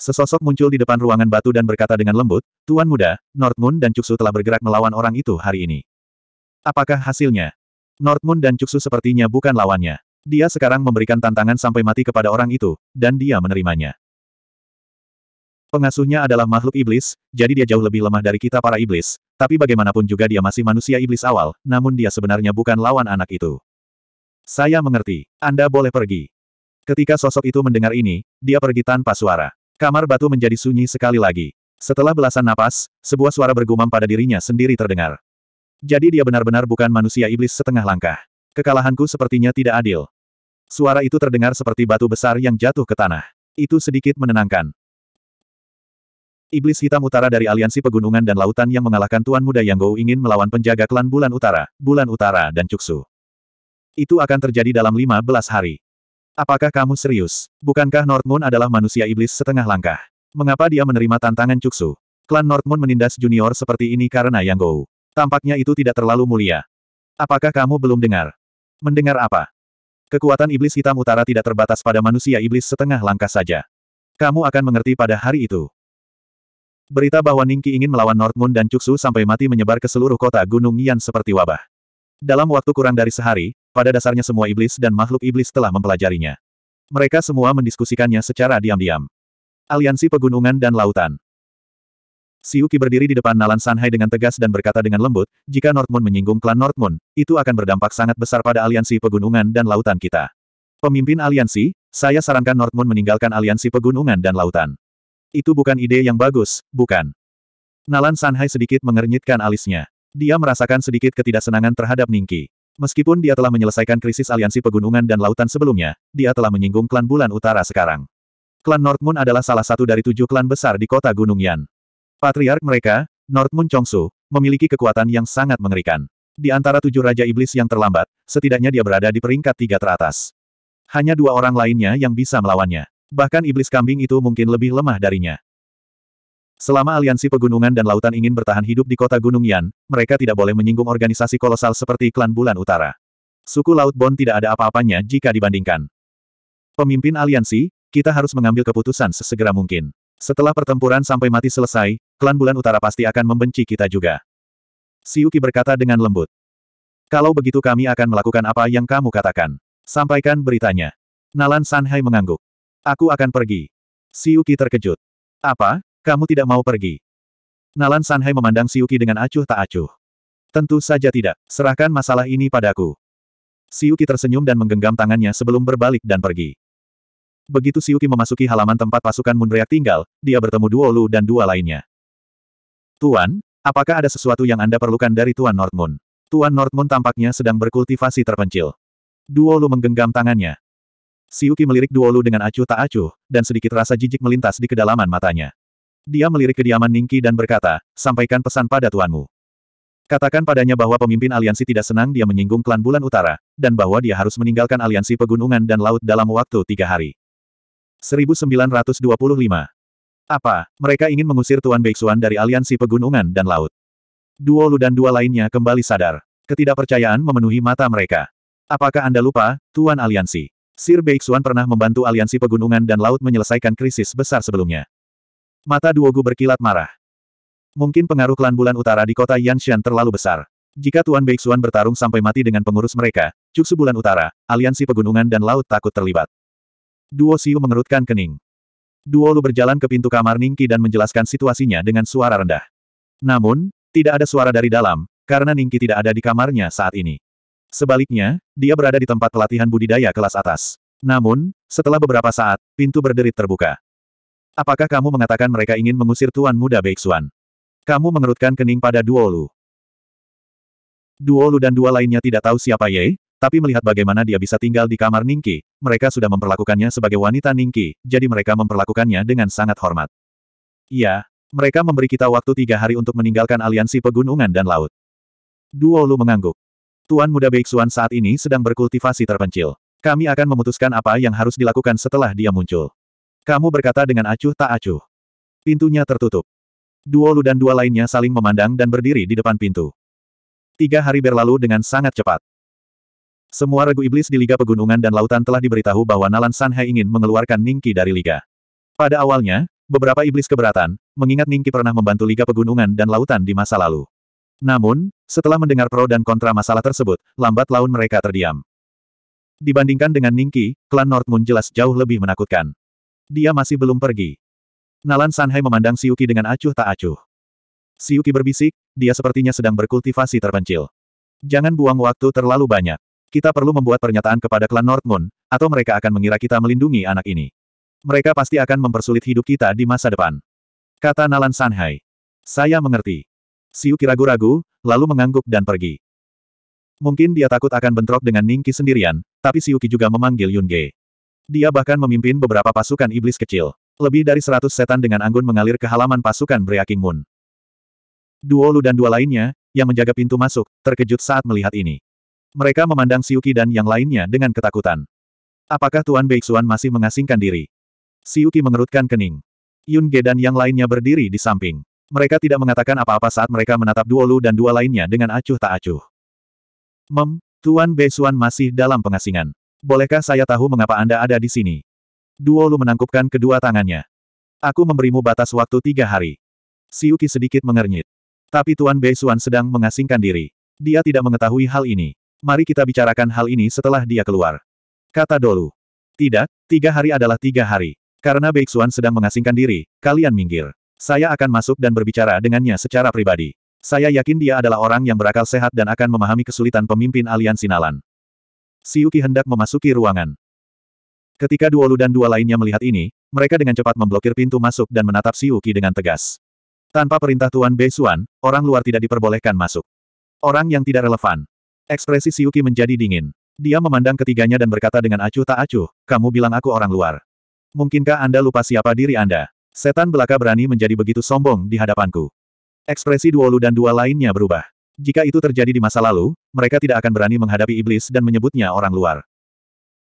Sesosok muncul di depan ruangan batu dan berkata dengan lembut, Tuan Muda, Northmoon dan Cuksu telah bergerak melawan orang itu hari ini. Apakah hasilnya? Northmoon dan Cuksu sepertinya bukan lawannya. Dia sekarang memberikan tantangan sampai mati kepada orang itu, dan dia menerimanya. Pengasuhnya adalah makhluk iblis, jadi dia jauh lebih lemah dari kita para iblis, tapi bagaimanapun juga dia masih manusia iblis awal, namun dia sebenarnya bukan lawan anak itu. Saya mengerti. Anda boleh pergi. Ketika sosok itu mendengar ini, dia pergi tanpa suara. Kamar batu menjadi sunyi sekali lagi. Setelah belasan napas, sebuah suara bergumam pada dirinya sendiri terdengar. Jadi dia benar-benar bukan manusia iblis setengah langkah. Kekalahanku sepertinya tidak adil. Suara itu terdengar seperti batu besar yang jatuh ke tanah. Itu sedikit menenangkan. Iblis hitam utara dari aliansi pegunungan dan lautan yang mengalahkan Tuan Muda Yang Gou ingin melawan penjaga klan Bulan Utara, Bulan Utara dan Cuksu. Itu akan terjadi dalam 15 hari. Apakah kamu serius? Bukankah Northmoon adalah manusia iblis setengah langkah? Mengapa dia menerima tantangan Cuksu? Klan Northmoon menindas junior seperti ini karena Yang Gou. Tampaknya itu tidak terlalu mulia. Apakah kamu belum dengar? Mendengar apa? Kekuatan iblis hitam utara tidak terbatas pada manusia iblis setengah langkah saja. Kamu akan mengerti pada hari itu. Berita bahwa Ningki ingin melawan Northmoon dan Cuksu sampai mati menyebar ke seluruh kota Gunung Yan seperti wabah. Dalam waktu kurang dari sehari, pada dasarnya semua iblis dan makhluk iblis telah mempelajarinya. Mereka semua mendiskusikannya secara diam-diam. Aliansi Pegunungan dan Lautan Siuki berdiri di depan Nalan Sanhai dengan tegas dan berkata dengan lembut, jika Northmoon menyinggung klan Northmoon, itu akan berdampak sangat besar pada aliansi pegunungan dan lautan kita. Pemimpin aliansi, saya sarankan Northmoon meninggalkan aliansi pegunungan dan lautan. Itu bukan ide yang bagus, bukan? Nalan Sanhai sedikit mengernyitkan alisnya. Dia merasakan sedikit ketidaksenangan terhadap Ningki. Meskipun dia telah menyelesaikan krisis aliansi pegunungan dan lautan sebelumnya, dia telah menyinggung klan bulan utara sekarang. Klan Northmoon adalah salah satu dari tujuh klan besar di kota Gunung Yan. Patriark mereka, Northmoon Chongsu, memiliki kekuatan yang sangat mengerikan. Di antara tujuh Raja Iblis yang terlambat, setidaknya dia berada di peringkat tiga teratas. Hanya dua orang lainnya yang bisa melawannya. Bahkan iblis kambing itu mungkin lebih lemah darinya. Selama aliansi pegunungan dan lautan ingin bertahan hidup di kota Gunung Yan, mereka tidak boleh menyinggung organisasi kolosal seperti klan Bulan Utara. Suku Laut Bon tidak ada apa-apanya jika dibandingkan. Pemimpin aliansi, kita harus mengambil keputusan sesegera mungkin. Setelah pertempuran sampai mati selesai, klan Bulan Utara pasti akan membenci kita juga. Siuki berkata dengan lembut. Kalau begitu kami akan melakukan apa yang kamu katakan. Sampaikan beritanya. Nalan Sanhai mengangguk. Aku akan pergi. Siuki terkejut. Apa? Kamu tidak mau pergi. Nalan Sanhai memandang Siuki dengan acuh tak acuh. Tentu saja tidak, serahkan masalah ini padaku. Siuki tersenyum dan menggenggam tangannya sebelum berbalik dan pergi. Begitu Siuki memasuki halaman tempat pasukan Munreak tinggal, dia bertemu Duo Lu dan dua lainnya. Tuan, apakah ada sesuatu yang Anda perlukan dari Tuan Northmoon? Tuan Northmoon tampaknya sedang berkultivasi terpencil. Duo Lu menggenggam tangannya. Siuki melirik Duo Lu dengan acuh tak acuh, dan sedikit rasa jijik melintas di kedalaman matanya. Dia melirik kediaman Ningki dan berkata, sampaikan pesan pada tuanmu. Katakan padanya bahwa pemimpin aliansi tidak senang dia menyinggung klan bulan utara, dan bahwa dia harus meninggalkan aliansi pegunungan dan laut dalam waktu tiga hari. 1925. Apa, mereka ingin mengusir Tuan Beixuan dari aliansi pegunungan dan laut. Duo Lu dan dua lainnya kembali sadar. Ketidakpercayaan memenuhi mata mereka. Apakah Anda lupa, Tuan Aliansi? Sir Beixuan pernah membantu aliansi pegunungan dan laut menyelesaikan krisis besar sebelumnya. Mata Duogu berkilat marah. Mungkin pengaruh klan bulan utara di kota Yanshan terlalu besar. Jika Tuan Beixuan bertarung sampai mati dengan pengurus mereka, Cuksu Bulan Utara, aliansi pegunungan dan laut takut terlibat. Duo Siu mengerutkan kening. Duo Lu berjalan ke pintu kamar Ningki dan menjelaskan situasinya dengan suara rendah. Namun, tidak ada suara dari dalam, karena Ningki tidak ada di kamarnya saat ini. Sebaliknya, dia berada di tempat pelatihan budidaya kelas atas. Namun, setelah beberapa saat, pintu berderit terbuka. Apakah kamu mengatakan mereka ingin mengusir Tuan Muda Beixuan? Kamu mengerutkan kening pada Duolu. Duolu dan dua lainnya tidak tahu siapa Ye, tapi melihat bagaimana dia bisa tinggal di kamar Ningki, mereka sudah memperlakukannya sebagai wanita Ningki, jadi mereka memperlakukannya dengan sangat hormat. Iya, mereka memberi kita waktu tiga hari untuk meninggalkan aliansi pegunungan dan laut. Duolu mengangguk. Tuan Muda Beixuan saat ini sedang berkultivasi terpencil. Kami akan memutuskan apa yang harus dilakukan setelah dia muncul. Kamu berkata dengan acuh tak acuh. Pintunya tertutup. Duo Lu dan dua lainnya saling memandang dan berdiri di depan pintu. Tiga hari berlalu dengan sangat cepat. Semua regu iblis di Liga Pegunungan dan Lautan telah diberitahu bahwa Nalan Sanhe ingin mengeluarkan Ningki dari Liga. Pada awalnya, beberapa iblis keberatan, mengingat Ningki pernah membantu Liga Pegunungan dan Lautan di masa lalu. Namun, setelah mendengar pro dan kontra masalah tersebut, lambat laun mereka terdiam. Dibandingkan dengan Ningki, klan North jelas jauh lebih menakutkan. Dia masih belum pergi. Nalan Sanhai memandang Siuki dengan acuh tak acuh. Siuki berbisik, dia sepertinya sedang berkultivasi terpencil. Jangan buang waktu terlalu banyak. Kita perlu membuat pernyataan kepada klan North atau mereka akan mengira kita melindungi anak ini. Mereka pasti akan mempersulit hidup kita di masa depan. Kata Nalan Sanhai. Saya mengerti. Siuki ragu-ragu, lalu mengangguk dan pergi. Mungkin dia takut akan bentrok dengan Ningki sendirian, tapi Siuki juga memanggil Yunge. Dia bahkan memimpin beberapa pasukan iblis kecil. Lebih dari seratus setan dengan anggun mengalir ke halaman pasukan Breaking Moon. Duo Lu dan dua lainnya, yang menjaga pintu masuk, terkejut saat melihat ini. Mereka memandang Siuki dan yang lainnya dengan ketakutan. Apakah Tuan Beixuan masih mengasingkan diri? Siuki mengerutkan kening. Yun Ge dan yang lainnya berdiri di samping. Mereka tidak mengatakan apa-apa saat mereka menatap Duo Lu dan dua lainnya dengan acuh tak acuh. Mem, Tuan Beixuan masih dalam pengasingan. Bolehkah saya tahu mengapa Anda ada di sini? Duo Lu menangkupkan kedua tangannya. Aku memberimu batas waktu tiga hari. Siuki sedikit mengernyit. Tapi Tuan Bei Xuan sedang mengasingkan diri. Dia tidak mengetahui hal ini. Mari kita bicarakan hal ini setelah dia keluar. Kata Dolu. Tidak, tiga hari adalah tiga hari. Karena Bei Xuan sedang mengasingkan diri, kalian minggir. Saya akan masuk dan berbicara dengannya secara pribadi. Saya yakin dia adalah orang yang berakal sehat dan akan memahami kesulitan pemimpin aliansi Nalan. Siuki hendak memasuki ruangan. Ketika Duolu dan dua lainnya melihat ini, mereka dengan cepat memblokir pintu masuk dan menatap Siuki dengan tegas. Tanpa perintah Tuan Beisuan, orang luar tidak diperbolehkan masuk. Orang yang tidak relevan. Ekspresi Siuki menjadi dingin. Dia memandang ketiganya dan berkata dengan acuh tak acuh, kamu bilang aku orang luar. Mungkinkah Anda lupa siapa diri Anda? Setan belaka berani menjadi begitu sombong di hadapanku. Ekspresi Duolu dan dua lainnya berubah. Jika itu terjadi di masa lalu, mereka tidak akan berani menghadapi iblis dan menyebutnya orang luar.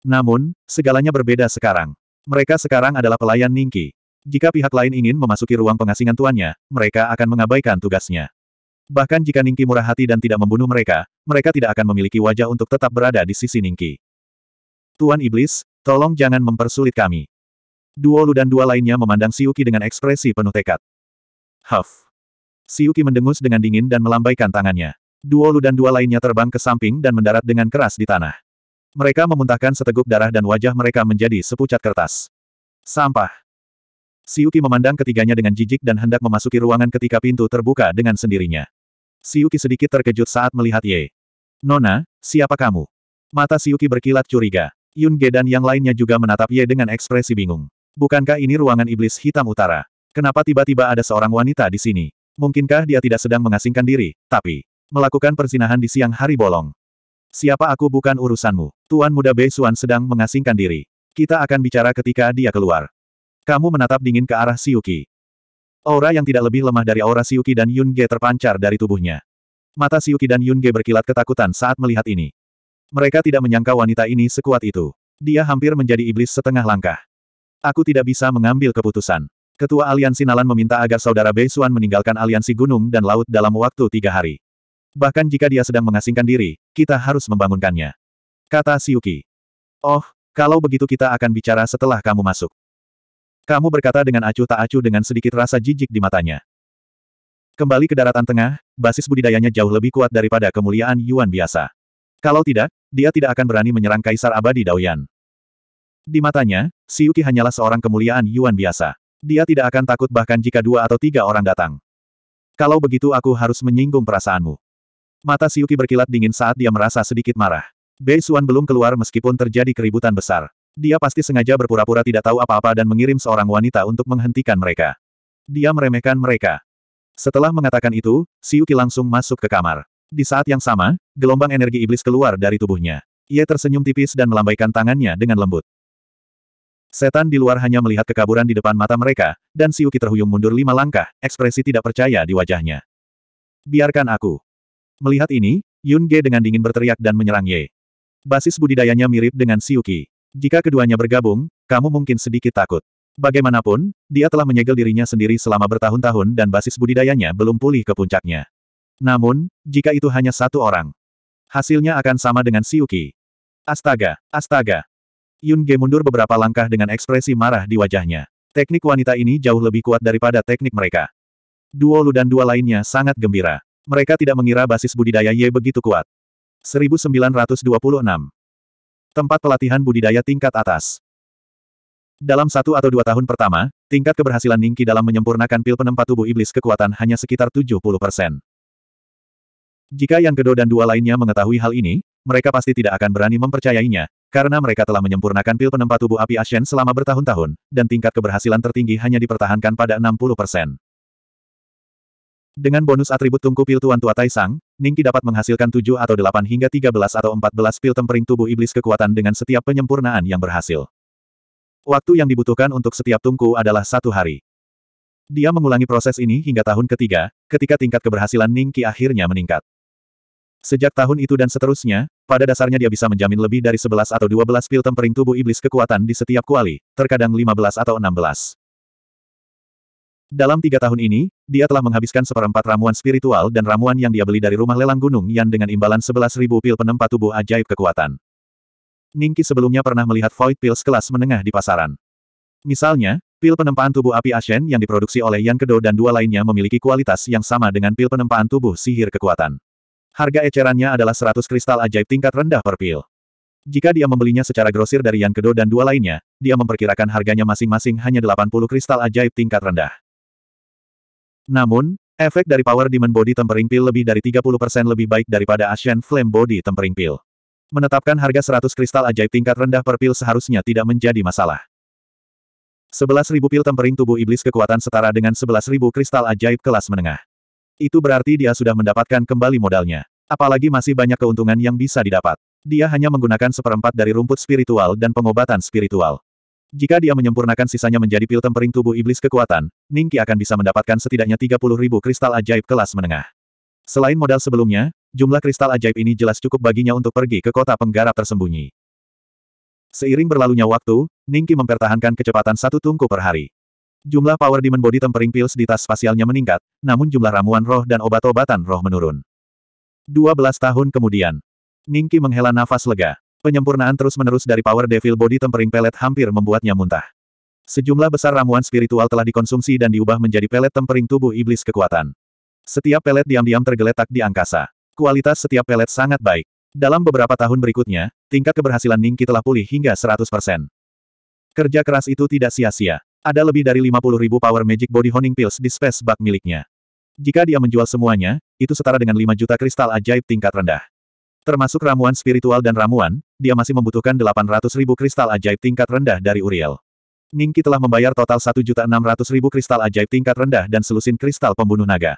Namun, segalanya berbeda sekarang. Mereka sekarang adalah pelayan Ningki. Jika pihak lain ingin memasuki ruang pengasingan tuannya, mereka akan mengabaikan tugasnya. Bahkan jika Ningki murah hati dan tidak membunuh mereka, mereka tidak akan memiliki wajah untuk tetap berada di sisi Ningki. Tuan Iblis, tolong jangan mempersulit kami. Duo Lu dan dua lainnya memandang Siuki dengan ekspresi penuh tekad. Huff. Siuki mendengus dengan dingin dan melambaikan tangannya. Duo Lu dan dua lainnya terbang ke samping dan mendarat dengan keras di tanah. Mereka memuntahkan seteguk darah dan wajah mereka menjadi sepucat kertas. Sampah. Siuki memandang ketiganya dengan jijik dan hendak memasuki ruangan ketika pintu terbuka dengan sendirinya. Siuki sedikit terkejut saat melihat Ye. Nona, siapa kamu? Mata Siuki berkilat curiga. Yun Ge dan yang lainnya juga menatap Ye dengan ekspresi bingung. Bukankah ini ruangan iblis hitam utara? Kenapa tiba-tiba ada seorang wanita di sini? Mungkinkah dia tidak sedang mengasingkan diri, tapi melakukan perzinahan di siang hari bolong? Siapa aku bukan urusanmu. Tuan muda Bei Xuan sedang mengasingkan diri. Kita akan bicara ketika dia keluar. Kamu menatap dingin ke arah Siuki. Aura yang tidak lebih lemah dari aura Siuki dan Yun Ge terpancar dari tubuhnya. Mata Siuki dan Yun Ge berkilat ketakutan saat melihat ini. Mereka tidak menyangka wanita ini sekuat itu. Dia hampir menjadi iblis setengah langkah. Aku tidak bisa mengambil keputusan. Ketua Aliansi Nalan meminta agar saudara Bei Xuan meninggalkan aliansi gunung dan laut dalam waktu tiga hari. Bahkan jika dia sedang mengasingkan diri, kita harus membangunkannya. Kata Siuki. Oh, kalau begitu kita akan bicara setelah kamu masuk. Kamu berkata dengan acuh tak acuh dengan sedikit rasa jijik di matanya. Kembali ke daratan tengah, basis budidayanya jauh lebih kuat daripada kemuliaan Yuan biasa. Kalau tidak, dia tidak akan berani menyerang Kaisar Abadi Daoyan. Di matanya, Siuki hanyalah seorang kemuliaan Yuan biasa. Dia tidak akan takut bahkan jika dua atau tiga orang datang. Kalau begitu aku harus menyinggung perasaanmu. Mata Siuki berkilat dingin saat dia merasa sedikit marah. Bei Xuan belum keluar meskipun terjadi keributan besar. Dia pasti sengaja berpura-pura tidak tahu apa-apa dan mengirim seorang wanita untuk menghentikan mereka. Dia meremehkan mereka. Setelah mengatakan itu, Siuki langsung masuk ke kamar. Di saat yang sama, gelombang energi iblis keluar dari tubuhnya. Ia tersenyum tipis dan melambaikan tangannya dengan lembut. Setan di luar hanya melihat kekaburan di depan mata mereka, dan Siuki terhuyung mundur lima langkah, ekspresi tidak percaya di wajahnya. Biarkan aku. Melihat ini, Yun Ge dengan dingin berteriak dan menyerang Ye. Basis budidayanya mirip dengan Siuki. Jika keduanya bergabung, kamu mungkin sedikit takut. Bagaimanapun, dia telah menyegel dirinya sendiri selama bertahun-tahun dan basis budidayanya belum pulih ke puncaknya. Namun, jika itu hanya satu orang, hasilnya akan sama dengan Siuki. Astaga, astaga, Yun Ge mundur beberapa langkah dengan ekspresi marah di wajahnya. Teknik wanita ini jauh lebih kuat daripada teknik mereka. Duo Lu dan dua lainnya sangat gembira. Mereka tidak mengira basis budidaya Ye begitu kuat. 1926. Tempat pelatihan budidaya tingkat atas. Dalam satu atau dua tahun pertama, tingkat keberhasilan Ningki dalam menyempurnakan pil penempat tubuh iblis kekuatan hanya sekitar 70 persen. Jika yang kedua dan dua lainnya mengetahui hal ini, mereka pasti tidak akan berani mempercayainya, karena mereka telah menyempurnakan pil penempat tubuh api Ashen selama bertahun-tahun, dan tingkat keberhasilan tertinggi hanya dipertahankan pada 60%. Dengan bonus atribut tungku pil Tuan Tua Taisang, Ningki dapat menghasilkan 7 atau 8 hingga 13 atau 14 pil tempering tubuh iblis kekuatan dengan setiap penyempurnaan yang berhasil. Waktu yang dibutuhkan untuk setiap tungku adalah satu hari. Dia mengulangi proses ini hingga tahun ketiga, ketika tingkat keberhasilan Ningki akhirnya meningkat. Sejak tahun itu dan seterusnya, pada dasarnya dia bisa menjamin lebih dari 11 atau 12 pil tempering tubuh iblis kekuatan di setiap kuali, terkadang 15 atau 16. Dalam tiga tahun ini, dia telah menghabiskan seperempat ramuan spiritual dan ramuan yang dia beli dari rumah lelang gunung yang dengan imbalan 11.000 pil penempa tubuh ajaib kekuatan. Ningki sebelumnya pernah melihat void pills kelas menengah di pasaran. Misalnya, pil penempaan tubuh api Ashen yang diproduksi oleh Yang Kedo dan dua lainnya memiliki kualitas yang sama dengan pil penempaan tubuh sihir kekuatan. Harga ecerannya adalah 100 kristal ajaib tingkat rendah per pil. Jika dia membelinya secara grosir dari Yang Kedo dan dua lainnya, dia memperkirakan harganya masing-masing hanya 80 kristal ajaib tingkat rendah. Namun, efek dari Power Demon Body Tempering pil lebih dari 30% lebih baik daripada Ashen Flame Body Tempering pil. Menetapkan harga 100 kristal ajaib tingkat rendah per pil seharusnya tidak menjadi masalah. 11.000 pil tempering tubuh iblis kekuatan setara dengan 11.000 kristal ajaib kelas menengah. Itu berarti dia sudah mendapatkan kembali modalnya. Apalagi masih banyak keuntungan yang bisa didapat. Dia hanya menggunakan seperempat dari rumput spiritual dan pengobatan spiritual. Jika dia menyempurnakan sisanya menjadi pil tempering tubuh iblis kekuatan, Ningki akan bisa mendapatkan setidaknya 30 ribu kristal ajaib kelas menengah. Selain modal sebelumnya, jumlah kristal ajaib ini jelas cukup baginya untuk pergi ke kota penggarap tersembunyi. Seiring berlalunya waktu, Ningki mempertahankan kecepatan satu tungku per hari. Jumlah power demon body tempering pills di tas spasialnya meningkat, namun jumlah ramuan roh dan obat-obatan roh menurun. 12 tahun kemudian, Ningki menghela nafas lega. Penyempurnaan terus-menerus dari power devil body tempering pelet hampir membuatnya muntah. Sejumlah besar ramuan spiritual telah dikonsumsi dan diubah menjadi pelet tempering tubuh iblis kekuatan. Setiap pelet diam-diam tergeletak di angkasa. Kualitas setiap pelet sangat baik. Dalam beberapa tahun berikutnya, tingkat keberhasilan Ningki telah pulih hingga 100%. Kerja keras itu tidak sia-sia ada lebih dari 50 ribu power magic body honing pills di space bug miliknya. Jika dia menjual semuanya, itu setara dengan 5 juta kristal ajaib tingkat rendah. Termasuk ramuan spiritual dan ramuan, dia masih membutuhkan 800 ribu kristal ajaib tingkat rendah dari Uriel. Ningki telah membayar total 1.600.000 kristal ajaib tingkat rendah dan selusin kristal pembunuh naga.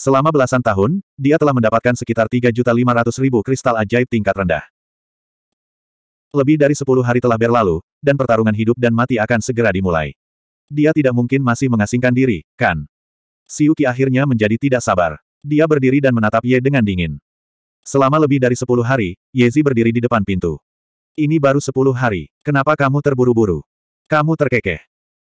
Selama belasan tahun, dia telah mendapatkan sekitar 3.500.000 kristal ajaib tingkat rendah. Lebih dari 10 hari telah berlalu, dan pertarungan hidup dan mati akan segera dimulai. Dia tidak mungkin masih mengasingkan diri, kan? Siuki akhirnya menjadi tidak sabar. Dia berdiri dan menatap Ye dengan dingin. Selama lebih dari sepuluh hari, Yezi berdiri di depan pintu. Ini baru sepuluh hari, kenapa kamu terburu-buru? Kamu terkekeh.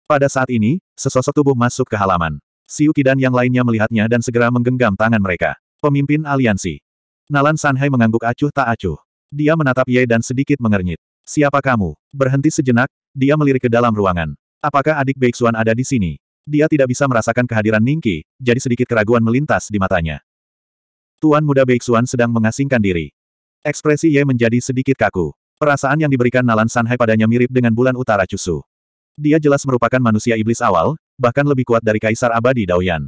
Pada saat ini, sesosok tubuh masuk ke halaman. Siuki dan yang lainnya melihatnya dan segera menggenggam tangan mereka. Pemimpin aliansi. Nalan Sanhai mengangguk acuh tak acuh. Dia menatap Ye dan sedikit mengernyit. Siapa kamu? Berhenti sejenak, dia melirik ke dalam ruangan. Apakah adik Beixuan ada di sini? Dia tidak bisa merasakan kehadiran Ningki, jadi sedikit keraguan melintas di matanya. Tuan muda Beixuan sedang mengasingkan diri. Ekspresi Ye menjadi sedikit kaku. Perasaan yang diberikan Nalan Sanhai padanya mirip dengan bulan utara Cusu. Dia jelas merupakan manusia iblis awal, bahkan lebih kuat dari Kaisar Abadi Daoyan.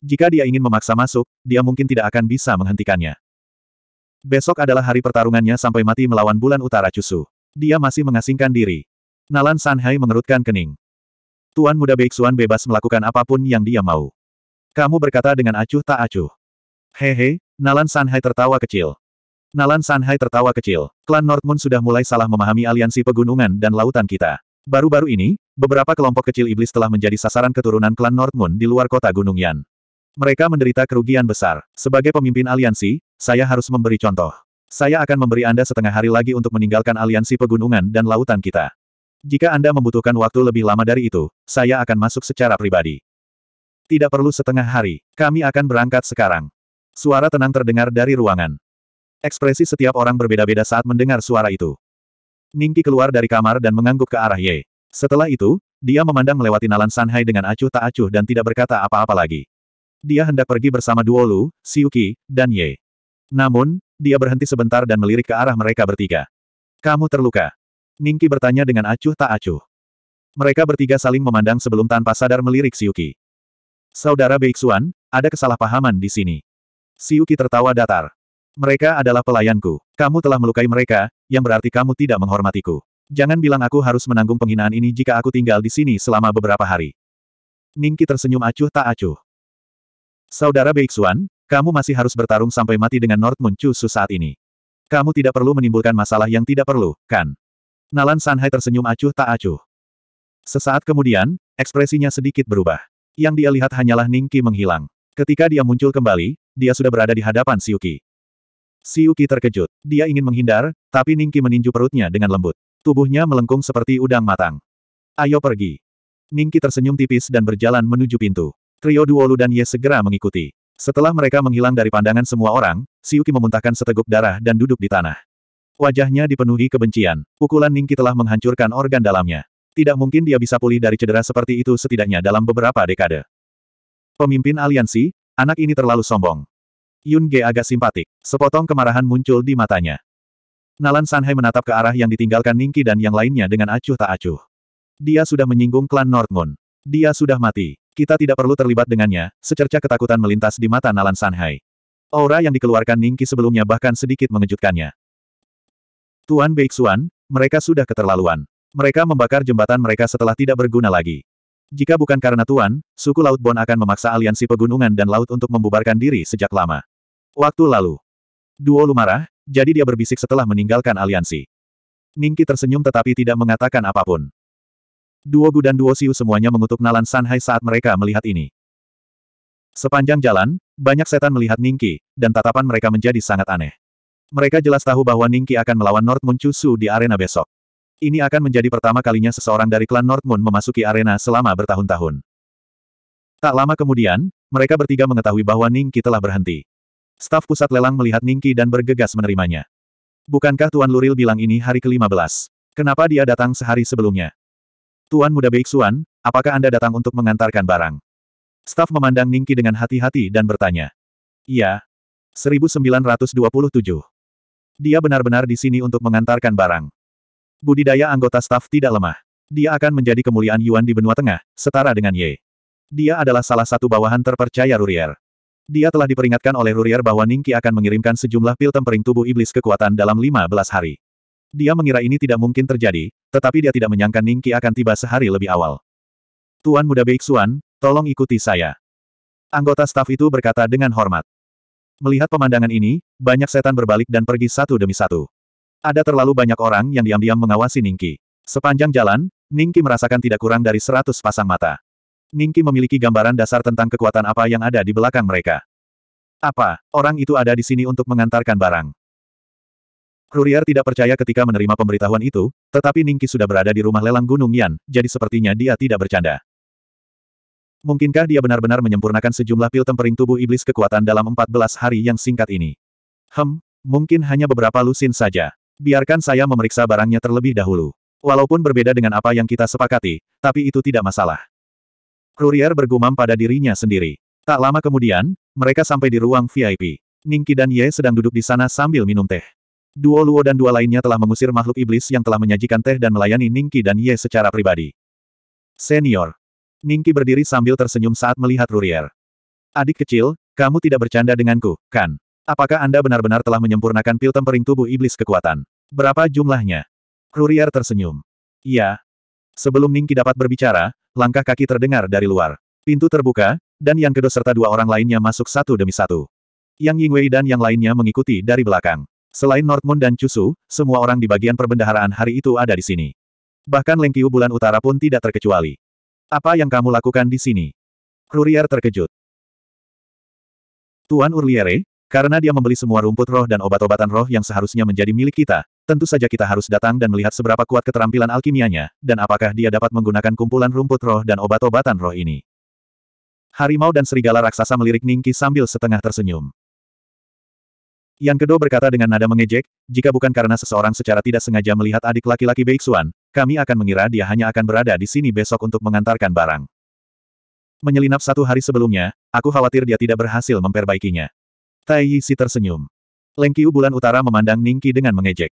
Jika dia ingin memaksa masuk, dia mungkin tidak akan bisa menghentikannya. Besok adalah hari pertarungannya sampai mati melawan bulan utara Cusu. Dia masih mengasingkan diri. Nalan Sanhai mengerutkan kening. Tuan muda Beixuan bebas melakukan apapun yang dia mau. Kamu berkata dengan acuh tak acuh. Hehe, Nalan Sanhai tertawa kecil. Nalan Sanhai tertawa kecil. Klan Northmoon sudah mulai salah memahami aliansi pegunungan dan lautan kita. Baru-baru ini, beberapa kelompok kecil iblis telah menjadi sasaran keturunan klan Northmoon di luar kota Gunung Yan. Mereka menderita kerugian besar. Sebagai pemimpin aliansi, saya harus memberi contoh. Saya akan memberi Anda setengah hari lagi untuk meninggalkan aliansi pegunungan dan lautan kita. Jika Anda membutuhkan waktu lebih lama dari itu, saya akan masuk secara pribadi. Tidak perlu setengah hari, kami akan berangkat sekarang. Suara tenang terdengar dari ruangan. Ekspresi setiap orang berbeda-beda saat mendengar suara itu. Ningki keluar dari kamar dan mengangguk ke arah Ye. Setelah itu, dia memandang melewati Nalan Sanhai dengan acuh tak acuh dan tidak berkata apa-apa lagi. Dia hendak pergi bersama Duolu, Siuki, dan Ye. Namun, dia berhenti sebentar dan melirik ke arah mereka bertiga. Kamu terluka. Ningki bertanya dengan acuh tak acuh. Mereka bertiga saling memandang sebelum tanpa sadar melirik Siuki. Saudara Beiksuan, ada kesalahpahaman di sini. Siuki tertawa datar. Mereka adalah pelayanku. Kamu telah melukai mereka, yang berarti kamu tidak menghormatiku. Jangan bilang aku harus menanggung penghinaan ini jika aku tinggal di sini selama beberapa hari. Ningki tersenyum acuh tak acuh. Saudara Beiksuan, kamu masih harus bertarung sampai mati dengan North saat ini. Kamu tidak perlu menimbulkan masalah yang tidak perlu, kan? Nalan Sanhai tersenyum acuh tak acuh. Sesaat kemudian, ekspresinya sedikit berubah. Yang dia lihat hanyalah Ningki menghilang. Ketika dia muncul kembali, dia sudah berada di hadapan Siuki. Siuki terkejut. Dia ingin menghindar, tapi Ningki meninju perutnya dengan lembut. Tubuhnya melengkung seperti udang matang. Ayo pergi. Ningki tersenyum tipis dan berjalan menuju pintu. Trio Duolu dan Ye segera mengikuti. Setelah mereka menghilang dari pandangan semua orang, Siuki memuntahkan seteguk darah dan duduk di tanah. Wajahnya dipenuhi kebencian. Pukulan Ningki telah menghancurkan organ dalamnya. Tidak mungkin dia bisa pulih dari cedera seperti itu setidaknya dalam beberapa dekade. Pemimpin aliansi, anak ini terlalu sombong. Yun Ge agak simpatik. Sepotong kemarahan muncul di matanya. Nalan Sanhai menatap ke arah yang ditinggalkan Ningki dan yang lainnya dengan acuh tak acuh. Dia sudah menyinggung klan Northmoon. Dia sudah mati. Kita tidak perlu terlibat dengannya, secerca ketakutan melintas di mata Nalan Sanhai. Aura yang dikeluarkan Ningki sebelumnya bahkan sedikit mengejutkannya. Tuan Beixuan, mereka sudah keterlaluan. Mereka membakar jembatan mereka setelah tidak berguna lagi. Jika bukan karena Tuan, suku Laut Bon akan memaksa aliansi pegunungan dan laut untuk membubarkan diri sejak lama. Waktu lalu. Duo Lumarah, jadi dia berbisik setelah meninggalkan aliansi. Ningki tersenyum tetapi tidak mengatakan apapun. Duo Gu dan Duo Siu semuanya mengutuk Nalan Sanhai saat mereka melihat ini. Sepanjang jalan, banyak setan melihat Ningki, dan tatapan mereka menjadi sangat aneh. Mereka jelas tahu bahwa Ningki akan melawan North Moon Chusu di arena besok. Ini akan menjadi pertama kalinya seseorang dari klan North Moon memasuki arena selama bertahun-tahun. Tak lama kemudian, mereka bertiga mengetahui bahwa Ningki telah berhenti. Staf pusat lelang melihat Ningki dan bergegas menerimanya. Bukankah Tuan Luril bilang ini hari ke-15? Kenapa dia datang sehari sebelumnya? Tuan Muda Beiksuan, apakah Anda datang untuk mengantarkan barang? Staf memandang Ningki dengan hati-hati dan bertanya. Iya. 1927. Dia benar-benar di sini untuk mengantarkan barang. Budidaya anggota staf tidak lemah. Dia akan menjadi kemuliaan Yuan di benua tengah, setara dengan Ye. Dia adalah salah satu bawahan terpercaya Rurier. Dia telah diperingatkan oleh Rurier bahwa Ningki akan mengirimkan sejumlah pil tempering tubuh iblis kekuatan dalam 15 hari. Dia mengira ini tidak mungkin terjadi, tetapi dia tidak menyangka Ningki akan tiba sehari lebih awal. Tuan muda Beiksuan, tolong ikuti saya. Anggota staf itu berkata dengan hormat. Melihat pemandangan ini, banyak setan berbalik dan pergi satu demi satu. Ada terlalu banyak orang yang diam-diam mengawasi Ningki. Sepanjang jalan, Ningki merasakan tidak kurang dari seratus pasang mata. Ningki memiliki gambaran dasar tentang kekuatan apa yang ada di belakang mereka. Apa, orang itu ada di sini untuk mengantarkan barang. Courier tidak percaya ketika menerima pemberitahuan itu, tetapi Ningki sudah berada di rumah lelang Gunung Yan, jadi sepertinya dia tidak bercanda. Mungkinkah dia benar-benar menyempurnakan sejumlah pil tempering tubuh iblis kekuatan dalam 14 hari yang singkat ini? Hem, mungkin hanya beberapa lusin saja. Biarkan saya memeriksa barangnya terlebih dahulu. Walaupun berbeda dengan apa yang kita sepakati, tapi itu tidak masalah. Courier bergumam pada dirinya sendiri. Tak lama kemudian, mereka sampai di ruang VIP. Ningki dan Ye sedang duduk di sana sambil minum teh. Duo Luo dan dua lainnya telah mengusir makhluk iblis yang telah menyajikan teh dan melayani Ningki dan Ye secara pribadi. Senior, Ningki berdiri sambil tersenyum saat melihat Rurier. Adik kecil, kamu tidak bercanda denganku, kan? Apakah Anda benar-benar telah menyempurnakan pil tempering tubuh iblis kekuatan? Berapa jumlahnya? Rurier tersenyum. Iya. Sebelum Ningki dapat berbicara, langkah kaki terdengar dari luar. Pintu terbuka, dan yang kedua serta dua orang lainnya masuk satu demi satu. Yang Yingwei dan yang lainnya mengikuti dari belakang. Selain Northmoon dan Chusu, semua orang di bagian perbendaharaan hari itu ada di sini. Bahkan Lengkiu bulan utara pun tidak terkecuali. Apa yang kamu lakukan di sini? Rurier terkejut. Tuan Urliere, karena dia membeli semua rumput roh dan obat-obatan roh yang seharusnya menjadi milik kita, tentu saja kita harus datang dan melihat seberapa kuat keterampilan alkimianya, dan apakah dia dapat menggunakan kumpulan rumput roh dan obat-obatan roh ini. Harimau dan serigala raksasa melirik Ningki sambil setengah tersenyum. Yang kedua berkata dengan nada mengejek, jika bukan karena seseorang secara tidak sengaja melihat adik laki-laki Beixuan, kami akan mengira dia hanya akan berada di sini besok untuk mengantarkan barang. Menyelinap satu hari sebelumnya, aku khawatir dia tidak berhasil memperbaikinya. Tai Si tersenyum. Lengkiu bulan utara memandang Ningki dengan mengejek.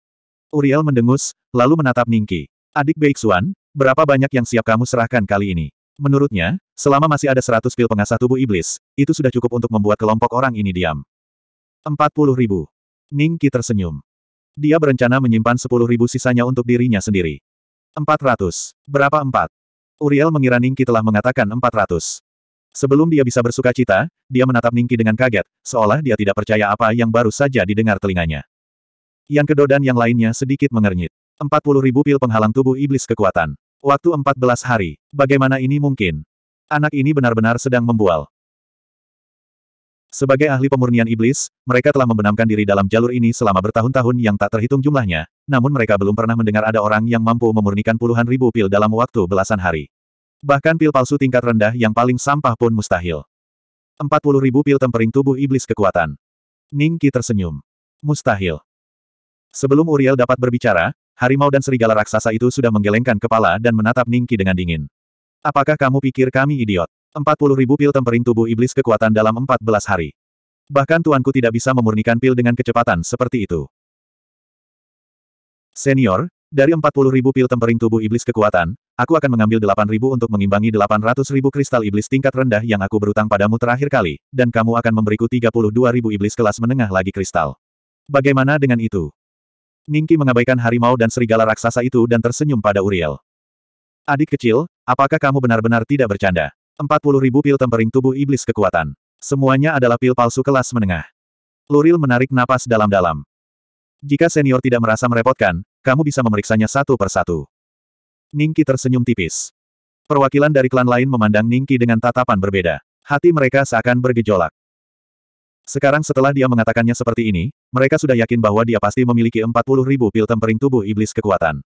Uriel mendengus, lalu menatap Ningki. Adik Beixuan, berapa banyak yang siap kamu serahkan kali ini? Menurutnya, selama masih ada seratus pil pengasah tubuh iblis, itu sudah cukup untuk membuat kelompok orang ini diam. Empat puluh ribu. Ningki tersenyum. Dia berencana menyimpan sepuluh ribu sisanya untuk dirinya sendiri. 400. Berapa empat? Uriel mengira Ningki telah mengatakan empat ratus. Sebelum dia bisa bersuka cita, dia menatap Ningki dengan kaget, seolah dia tidak percaya apa yang baru saja didengar telinganya. Yang kedua dan yang lainnya sedikit mengernyit. puluh ribu pil penghalang tubuh iblis kekuatan. Waktu empat belas hari. Bagaimana ini mungkin? Anak ini benar-benar sedang membual. Sebagai ahli pemurnian iblis, mereka telah membenamkan diri dalam jalur ini selama bertahun-tahun yang tak terhitung jumlahnya, namun mereka belum pernah mendengar ada orang yang mampu memurnikan puluhan ribu pil dalam waktu belasan hari. Bahkan pil palsu tingkat rendah yang paling sampah pun mustahil. 40 ribu pil tempering tubuh iblis kekuatan. Ningki tersenyum. Mustahil. Sebelum Uriel dapat berbicara, harimau dan serigala raksasa itu sudah menggelengkan kepala dan menatap Ningki dengan dingin. Apakah kamu pikir kami idiot? ribu pil tempering tubuh iblis kekuatan dalam 14 hari. Bahkan tuanku tidak bisa memurnikan pil dengan kecepatan seperti itu. Senior, dari ribu pil tempering tubuh iblis kekuatan, aku akan mengambil ribu untuk mengimbangi ribu kristal iblis tingkat rendah yang aku berutang padamu terakhir kali, dan kamu akan memberiku ribu iblis kelas menengah lagi kristal. Bagaimana dengan itu? Ningki mengabaikan harimau dan serigala raksasa itu dan tersenyum pada Uriel. Adik kecil, apakah kamu benar-benar tidak bercanda? ribu pil tempering tubuh iblis kekuatan. Semuanya adalah pil palsu kelas menengah. Luril menarik napas dalam-dalam. Jika senior tidak merasa merepotkan, kamu bisa memeriksanya satu persatu. Ningki tersenyum tipis. Perwakilan dari klan lain memandang Ningki dengan tatapan berbeda. Hati mereka seakan bergejolak. Sekarang setelah dia mengatakannya seperti ini, mereka sudah yakin bahwa dia pasti memiliki 40 ribu pil tempering tubuh iblis kekuatan.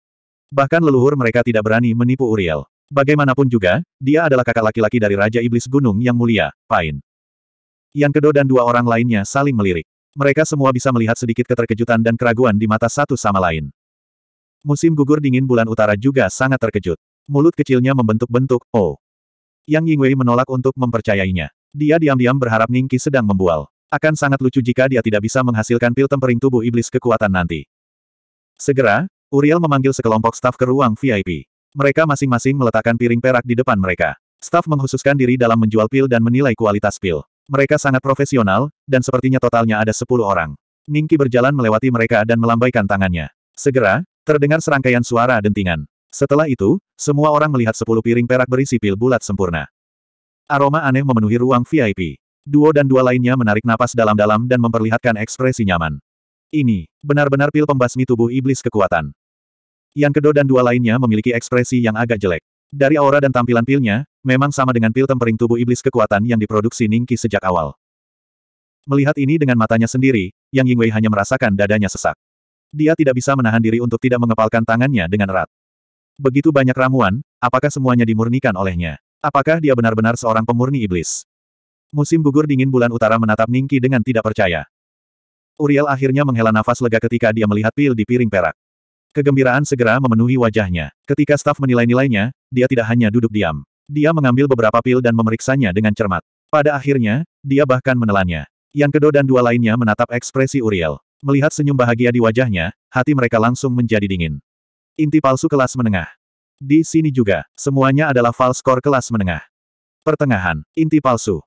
Bahkan leluhur mereka tidak berani menipu Uriel. Bagaimanapun juga, dia adalah kakak laki-laki dari Raja Iblis Gunung yang mulia, Pain. Yang kedua dan dua orang lainnya saling melirik. Mereka semua bisa melihat sedikit keterkejutan dan keraguan di mata satu sama lain. Musim gugur dingin bulan utara juga sangat terkejut. Mulut kecilnya membentuk-bentuk, oh. Yang Yingwei menolak untuk mempercayainya. Dia diam-diam berharap Ningki sedang membual. Akan sangat lucu jika dia tidak bisa menghasilkan pil tempering tubuh iblis kekuatan nanti. Segera, Uriel memanggil sekelompok staf ke ruang VIP. Mereka masing-masing meletakkan piring perak di depan mereka. Staf menghususkan diri dalam menjual pil dan menilai kualitas pil. Mereka sangat profesional, dan sepertinya totalnya ada sepuluh orang. Ningki berjalan melewati mereka dan melambaikan tangannya. Segera, terdengar serangkaian suara dentingan. Setelah itu, semua orang melihat sepuluh piring perak berisi pil bulat sempurna. Aroma aneh memenuhi ruang VIP. Duo dan dua lainnya menarik napas dalam-dalam dan memperlihatkan ekspresi nyaman. Ini, benar-benar pil pembasmi tubuh iblis kekuatan. Yang kedua dan dua lainnya memiliki ekspresi yang agak jelek. Dari aura dan tampilan pilnya, memang sama dengan pil tempering tubuh iblis kekuatan yang diproduksi Ningki sejak awal. Melihat ini dengan matanya sendiri, Yang Yingwei hanya merasakan dadanya sesak. Dia tidak bisa menahan diri untuk tidak mengepalkan tangannya dengan erat. Begitu banyak ramuan, apakah semuanya dimurnikan olehnya? Apakah dia benar-benar seorang pemurni iblis? Musim gugur dingin bulan utara menatap Ningki dengan tidak percaya. Uriel akhirnya menghela nafas lega ketika dia melihat pil di piring perak. Kegembiraan segera memenuhi wajahnya. Ketika staf menilai-nilainya, dia tidak hanya duduk diam. Dia mengambil beberapa pil dan memeriksanya dengan cermat. Pada akhirnya, dia bahkan menelannya. Yang kedua dan dua lainnya menatap ekspresi Uriel. Melihat senyum bahagia di wajahnya, hati mereka langsung menjadi dingin. Inti palsu kelas menengah. Di sini juga, semuanya adalah core kelas menengah. Pertengahan, inti palsu.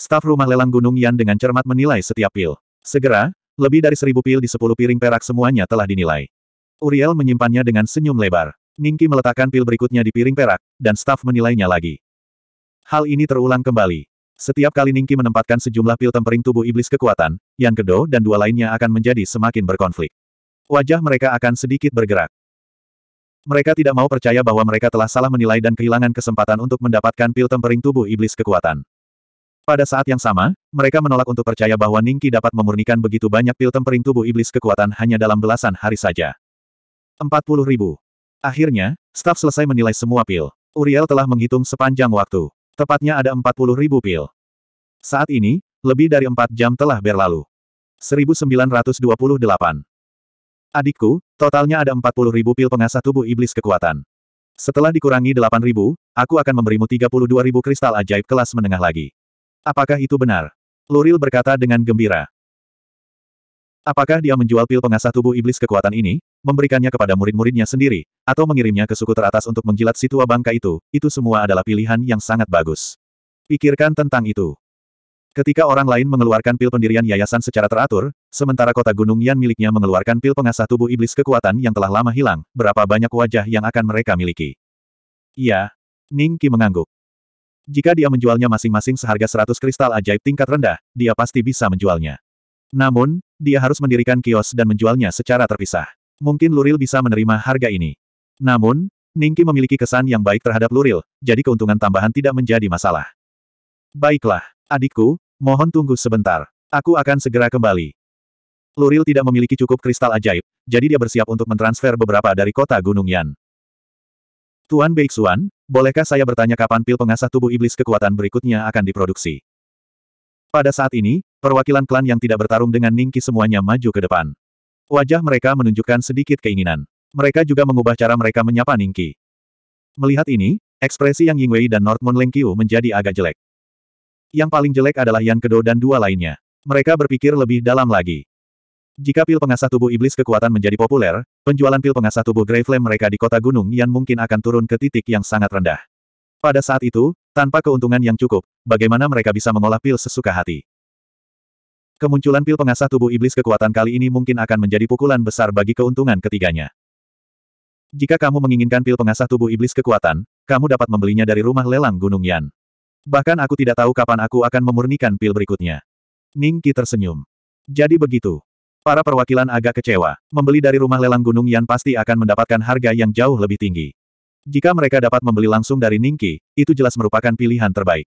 Staf rumah lelang Gunung Yan dengan cermat menilai setiap pil. Segera, lebih dari seribu pil di sepuluh piring perak semuanya telah dinilai. Uriel menyimpannya dengan senyum lebar. Ningki meletakkan pil berikutnya di piring perak, dan staf menilainya lagi. Hal ini terulang kembali. Setiap kali Ningki menempatkan sejumlah pil tempering tubuh iblis kekuatan, yang Kedo dan dua lainnya akan menjadi semakin berkonflik. Wajah mereka akan sedikit bergerak. Mereka tidak mau percaya bahwa mereka telah salah menilai dan kehilangan kesempatan untuk mendapatkan pil tempering tubuh iblis kekuatan. Pada saat yang sama, mereka menolak untuk percaya bahwa Ningki dapat memurnikan begitu banyak pil tempering tubuh iblis kekuatan hanya dalam belasan hari saja. 40 ribu. Akhirnya, staf selesai menilai semua pil. Uriel telah menghitung sepanjang waktu. Tepatnya ada 40 ribu pil. Saat ini, lebih dari 4 jam telah berlalu. 1928. Adikku, totalnya ada 40 ribu pil pengasah tubuh iblis kekuatan. Setelah dikurangi 8 ribu, aku akan memberimu 32 ribu kristal ajaib kelas menengah lagi. Apakah itu benar? Luril berkata dengan gembira. Apakah dia menjual pil pengasah tubuh iblis kekuatan ini, memberikannya kepada murid-muridnya sendiri, atau mengirimnya ke suku teratas untuk menjilat si tua bangka itu, itu semua adalah pilihan yang sangat bagus. Pikirkan tentang itu. Ketika orang lain mengeluarkan pil pendirian yayasan secara teratur, sementara kota Gunung Yan miliknya mengeluarkan pil pengasah tubuh iblis kekuatan yang telah lama hilang, berapa banyak wajah yang akan mereka miliki? Iya. Ning Qi mengangguk. Jika dia menjualnya masing-masing seharga 100 kristal ajaib tingkat rendah, dia pasti bisa menjualnya. Namun, dia harus mendirikan kios dan menjualnya secara terpisah. Mungkin Luril bisa menerima harga ini. Namun, Ningki memiliki kesan yang baik terhadap Luril, jadi keuntungan tambahan tidak menjadi masalah. Baiklah, adikku, mohon tunggu sebentar. Aku akan segera kembali. Luril tidak memiliki cukup kristal ajaib, jadi dia bersiap untuk mentransfer beberapa dari kota Gunung Yan. Tuan Beixuan, bolehkah saya bertanya kapan pil pengasah tubuh iblis kekuatan berikutnya akan diproduksi? Pada saat ini, Perwakilan klan yang tidak bertarung dengan Ningki semuanya maju ke depan. Wajah mereka menunjukkan sedikit keinginan. Mereka juga mengubah cara mereka menyapa Ningki. Melihat ini, ekspresi yang Yingwei dan North Moon Lengqiu menjadi agak jelek. Yang paling jelek adalah Yan Kedo dan dua lainnya. Mereka berpikir lebih dalam lagi. Jika pil pengasah tubuh iblis kekuatan menjadi populer, penjualan pil pengasah tubuh Grey mereka di kota gunung yang mungkin akan turun ke titik yang sangat rendah. Pada saat itu, tanpa keuntungan yang cukup, bagaimana mereka bisa mengolah pil sesuka hati? Kemunculan pil pengasah tubuh iblis kekuatan kali ini mungkin akan menjadi pukulan besar bagi keuntungan ketiganya. Jika kamu menginginkan pil pengasah tubuh iblis kekuatan, kamu dapat membelinya dari rumah lelang Gunung Yan. Bahkan aku tidak tahu kapan aku akan memurnikan pil berikutnya. Ning Qi tersenyum. Jadi begitu. Para perwakilan agak kecewa. Membeli dari rumah lelang Gunung Yan pasti akan mendapatkan harga yang jauh lebih tinggi. Jika mereka dapat membeli langsung dari Ning Qi, itu jelas merupakan pilihan terbaik.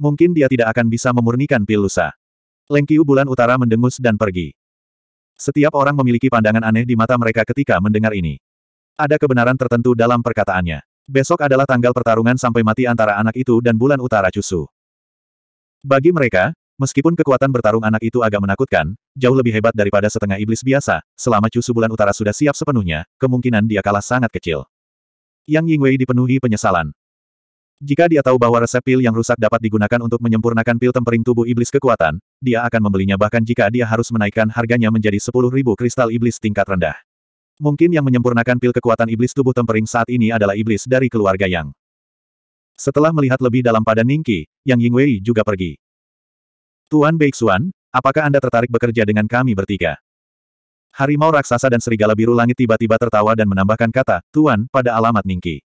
Mungkin dia tidak akan bisa memurnikan pil lusa. Lengkiu bulan utara mendengus dan pergi. Setiap orang memiliki pandangan aneh di mata mereka ketika mendengar ini. Ada kebenaran tertentu dalam perkataannya. Besok adalah tanggal pertarungan sampai mati antara anak itu dan bulan utara Cusu. Bagi mereka, meskipun kekuatan bertarung anak itu agak menakutkan, jauh lebih hebat daripada setengah iblis biasa, selama Cusu bulan utara sudah siap sepenuhnya, kemungkinan dia kalah sangat kecil. Yang Yingwei dipenuhi penyesalan. Jika dia tahu bahwa resep pil yang rusak dapat digunakan untuk menyempurnakan pil tempering tubuh iblis kekuatan, dia akan membelinya bahkan jika dia harus menaikkan harganya menjadi 10.000 kristal iblis tingkat rendah. Mungkin yang menyempurnakan pil kekuatan iblis tubuh tempering saat ini adalah iblis dari keluarga Yang. Setelah melihat lebih dalam pada Ningqi, Yang Yingwei juga pergi. Tuan Beixuan, apakah Anda tertarik bekerja dengan kami bertiga? Harimau raksasa dan serigala biru langit tiba-tiba tertawa dan menambahkan kata, Tuan, pada alamat Ningqi.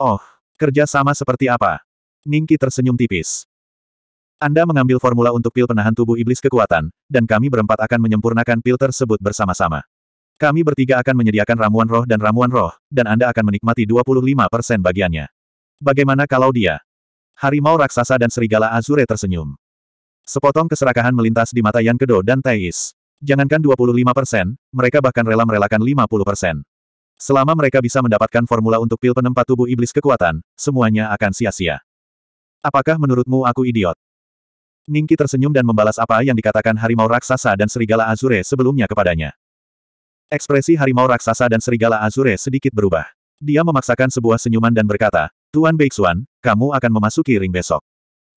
Oh, Kerja sama seperti apa? Ningki tersenyum tipis. Anda mengambil formula untuk pil penahan tubuh iblis kekuatan, dan kami berempat akan menyempurnakan pil tersebut bersama-sama. Kami bertiga akan menyediakan ramuan roh dan ramuan roh, dan Anda akan menikmati 25% bagiannya. Bagaimana kalau dia? Harimau raksasa dan serigala azure tersenyum. Sepotong keserakahan melintas di mata Yan Kedo dan Teis. Jangankan 25%, mereka bahkan rela merelakan 50%. Selama mereka bisa mendapatkan formula untuk pil penempat tubuh iblis kekuatan, semuanya akan sia-sia. Apakah menurutmu aku idiot? Ningki tersenyum dan membalas apa yang dikatakan harimau raksasa dan serigala Azure sebelumnya kepadanya. Ekspresi harimau raksasa dan serigala Azure sedikit berubah. Dia memaksakan sebuah senyuman dan berkata, Tuan Beixuan, kamu akan memasuki ring besok.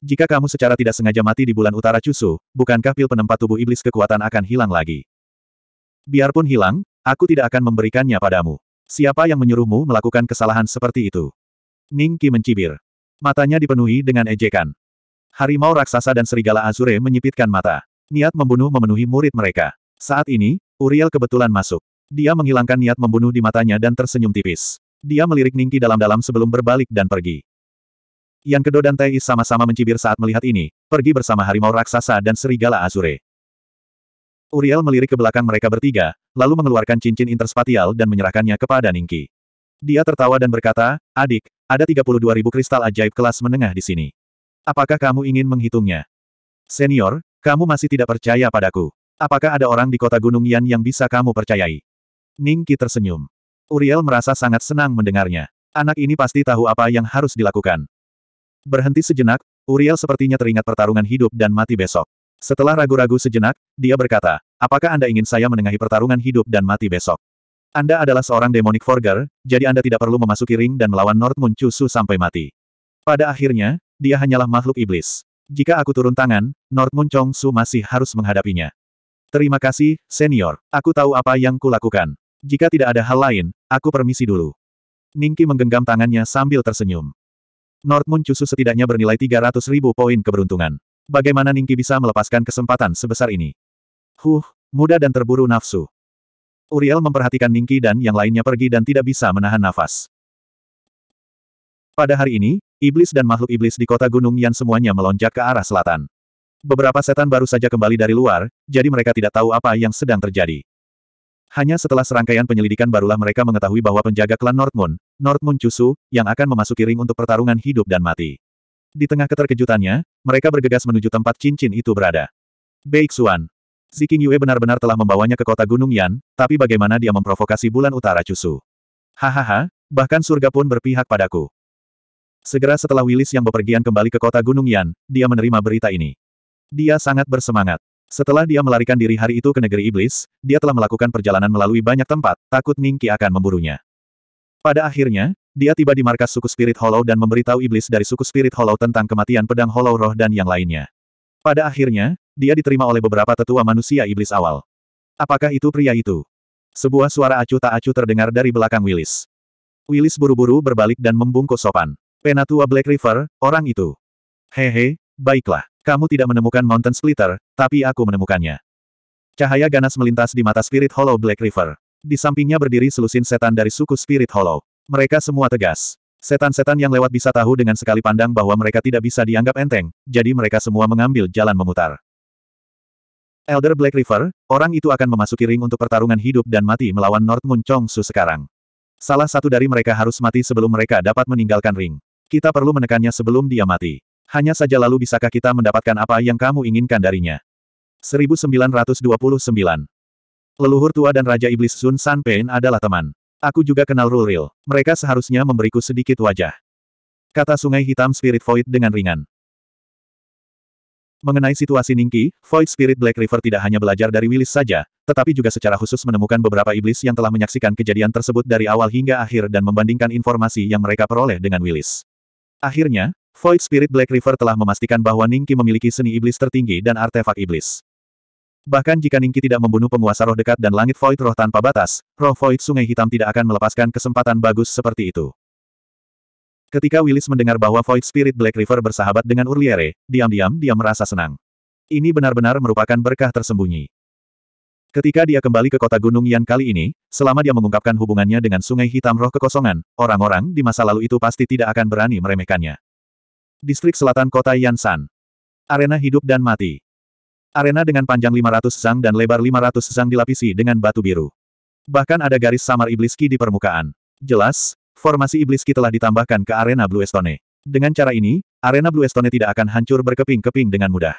Jika kamu secara tidak sengaja mati di bulan utara Cusu, bukankah pil penempat tubuh iblis kekuatan akan hilang lagi? Biarpun hilang, aku tidak akan memberikannya padamu. Siapa yang menyuruhmu melakukan kesalahan seperti itu? Ning Qi mencibir. Matanya dipenuhi dengan ejekan. Harimau raksasa dan serigala Azure menyipitkan mata. Niat membunuh memenuhi murid mereka. Saat ini, Uriel kebetulan masuk. Dia menghilangkan niat membunuh di matanya dan tersenyum tipis. Dia melirik Ningki dalam-dalam sebelum berbalik dan pergi. Yang kedua dan Teis sama-sama mencibir saat melihat ini, pergi bersama harimau raksasa dan serigala Azure. Uriel melirik ke belakang mereka bertiga, lalu mengeluarkan cincin interspatial dan menyerahkannya kepada Ningki. Dia tertawa dan berkata, adik, ada 32 ribu kristal ajaib kelas menengah di sini. Apakah kamu ingin menghitungnya? Senior, kamu masih tidak percaya padaku. Apakah ada orang di kota Gunung Yan yang bisa kamu percayai? Ningki tersenyum. Uriel merasa sangat senang mendengarnya. Anak ini pasti tahu apa yang harus dilakukan. Berhenti sejenak, Uriel sepertinya teringat pertarungan hidup dan mati besok. Setelah ragu-ragu sejenak, dia berkata, apakah Anda ingin saya menengahi pertarungan hidup dan mati besok? Anda adalah seorang demonic forger, jadi Anda tidak perlu memasuki ring dan melawan North Moon Chusu sampai mati. Pada akhirnya, dia hanyalah makhluk iblis. Jika aku turun tangan, North Moon masih harus menghadapinya. Terima kasih, senior. Aku tahu apa yang kulakukan. Jika tidak ada hal lain, aku permisi dulu. Ningki menggenggam tangannya sambil tersenyum. North Moon Chusu setidaknya bernilai 300 ribu poin keberuntungan. Bagaimana Ningki bisa melepaskan kesempatan sebesar ini? Huh, muda dan terburu nafsu. Uriel memperhatikan Ningki dan yang lainnya pergi dan tidak bisa menahan nafas. Pada hari ini, iblis dan makhluk iblis di kota Gunung yang semuanya melonjak ke arah selatan. Beberapa setan baru saja kembali dari luar, jadi mereka tidak tahu apa yang sedang terjadi. Hanya setelah serangkaian penyelidikan barulah mereka mengetahui bahwa penjaga klan North Moon, North Chusu, yang akan memasuki ring untuk pertarungan hidup dan mati. Di tengah keterkejutannya, mereka bergegas menuju tempat cincin itu berada. Beixuan. Ziking Yue benar-benar telah membawanya ke kota Gunung Yan, tapi bagaimana dia memprovokasi bulan utara Cusu? Hahaha, bahkan surga pun berpihak padaku. Segera setelah Willis yang bepergian kembali ke kota Gunung Yan, dia menerima berita ini. Dia sangat bersemangat. Setelah dia melarikan diri hari itu ke negeri iblis, dia telah melakukan perjalanan melalui banyak tempat, takut Ningki akan memburunya. Pada akhirnya, dia tiba di markas suku Spirit Hollow dan memberitahu iblis dari suku Spirit Hollow tentang kematian pedang Hollow Roh dan yang lainnya. Pada akhirnya, dia diterima oleh beberapa tetua manusia iblis awal. Apakah itu pria itu? Sebuah suara acuh tak acuh terdengar dari belakang Willis. Willis buru-buru berbalik dan membungkuk sopan. Penatua Black River, orang itu. Hehe, baiklah. Kamu tidak menemukan Mountain Splitter, tapi aku menemukannya. Cahaya ganas melintas di mata Spirit Hollow Black River. Di sampingnya berdiri selusin setan dari suku Spirit Hollow. Mereka semua tegas. Setan-setan yang lewat bisa tahu dengan sekali pandang bahwa mereka tidak bisa dianggap enteng, jadi mereka semua mengambil jalan memutar. Elder Black River, orang itu akan memasuki ring untuk pertarungan hidup dan mati melawan North Moon Su sekarang. Salah satu dari mereka harus mati sebelum mereka dapat meninggalkan ring. Kita perlu menekannya sebelum dia mati. Hanya saja lalu bisakah kita mendapatkan apa yang kamu inginkan darinya? 1929. Leluhur tua dan Raja Iblis Sun San Pain adalah teman. Aku juga kenal Rulril. Mereka seharusnya memberiku sedikit wajah. Kata sungai hitam Spirit Void dengan ringan. Mengenai situasi Ningki, Void Spirit Black River tidak hanya belajar dari Willis saja, tetapi juga secara khusus menemukan beberapa iblis yang telah menyaksikan kejadian tersebut dari awal hingga akhir dan membandingkan informasi yang mereka peroleh dengan Willis. Akhirnya, Void Spirit Black River telah memastikan bahwa Ningki memiliki seni iblis tertinggi dan artefak iblis. Bahkan jika Ningki tidak membunuh penguasa roh dekat dan langit void roh tanpa batas, roh void sungai hitam tidak akan melepaskan kesempatan bagus seperti itu. Ketika Willis mendengar bahwa Void Spirit Black River bersahabat dengan Urliere, diam-diam dia merasa senang. Ini benar-benar merupakan berkah tersembunyi. Ketika dia kembali ke kota Gunung Yan kali ini, selama dia mengungkapkan hubungannya dengan Sungai Hitam Roh Kekosongan, orang-orang di masa lalu itu pasti tidak akan berani meremehkannya. Distrik Selatan Kota Yansan. Arena Hidup dan Mati. Arena dengan panjang 500 zang dan lebar 500 zang dilapisi dengan batu biru. Bahkan ada garis samar ibliski di permukaan. Jelas, formasi ibliski telah ditambahkan ke arena Blue Estone. Dengan cara ini, arena Blue Estone tidak akan hancur berkeping-keping dengan mudah.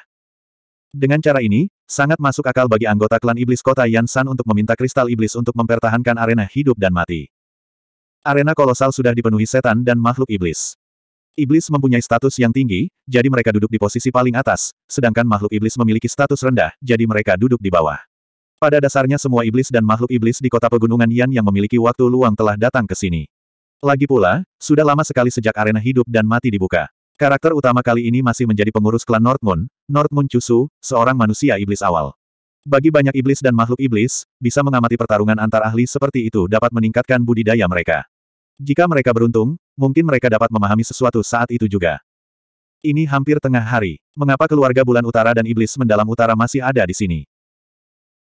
Dengan cara ini, sangat masuk akal bagi anggota klan iblis kota Yansan untuk meminta kristal iblis untuk mempertahankan arena hidup dan mati. Arena kolosal sudah dipenuhi setan dan makhluk iblis. Iblis mempunyai status yang tinggi, jadi mereka duduk di posisi paling atas, sedangkan makhluk iblis memiliki status rendah, jadi mereka duduk di bawah. Pada dasarnya semua iblis dan makhluk iblis di kota pegunungan Yan yang memiliki waktu luang telah datang ke sini. Lagi pula, sudah lama sekali sejak arena hidup dan mati dibuka. Karakter utama kali ini masih menjadi pengurus klan North Moon, North Moon Chusu, seorang manusia iblis awal. Bagi banyak iblis dan makhluk iblis, bisa mengamati pertarungan antar ahli seperti itu dapat meningkatkan budidaya mereka. Jika mereka beruntung, mungkin mereka dapat memahami sesuatu saat itu juga. Ini hampir tengah hari. Mengapa keluarga bulan utara dan iblis mendalam utara masih ada di sini?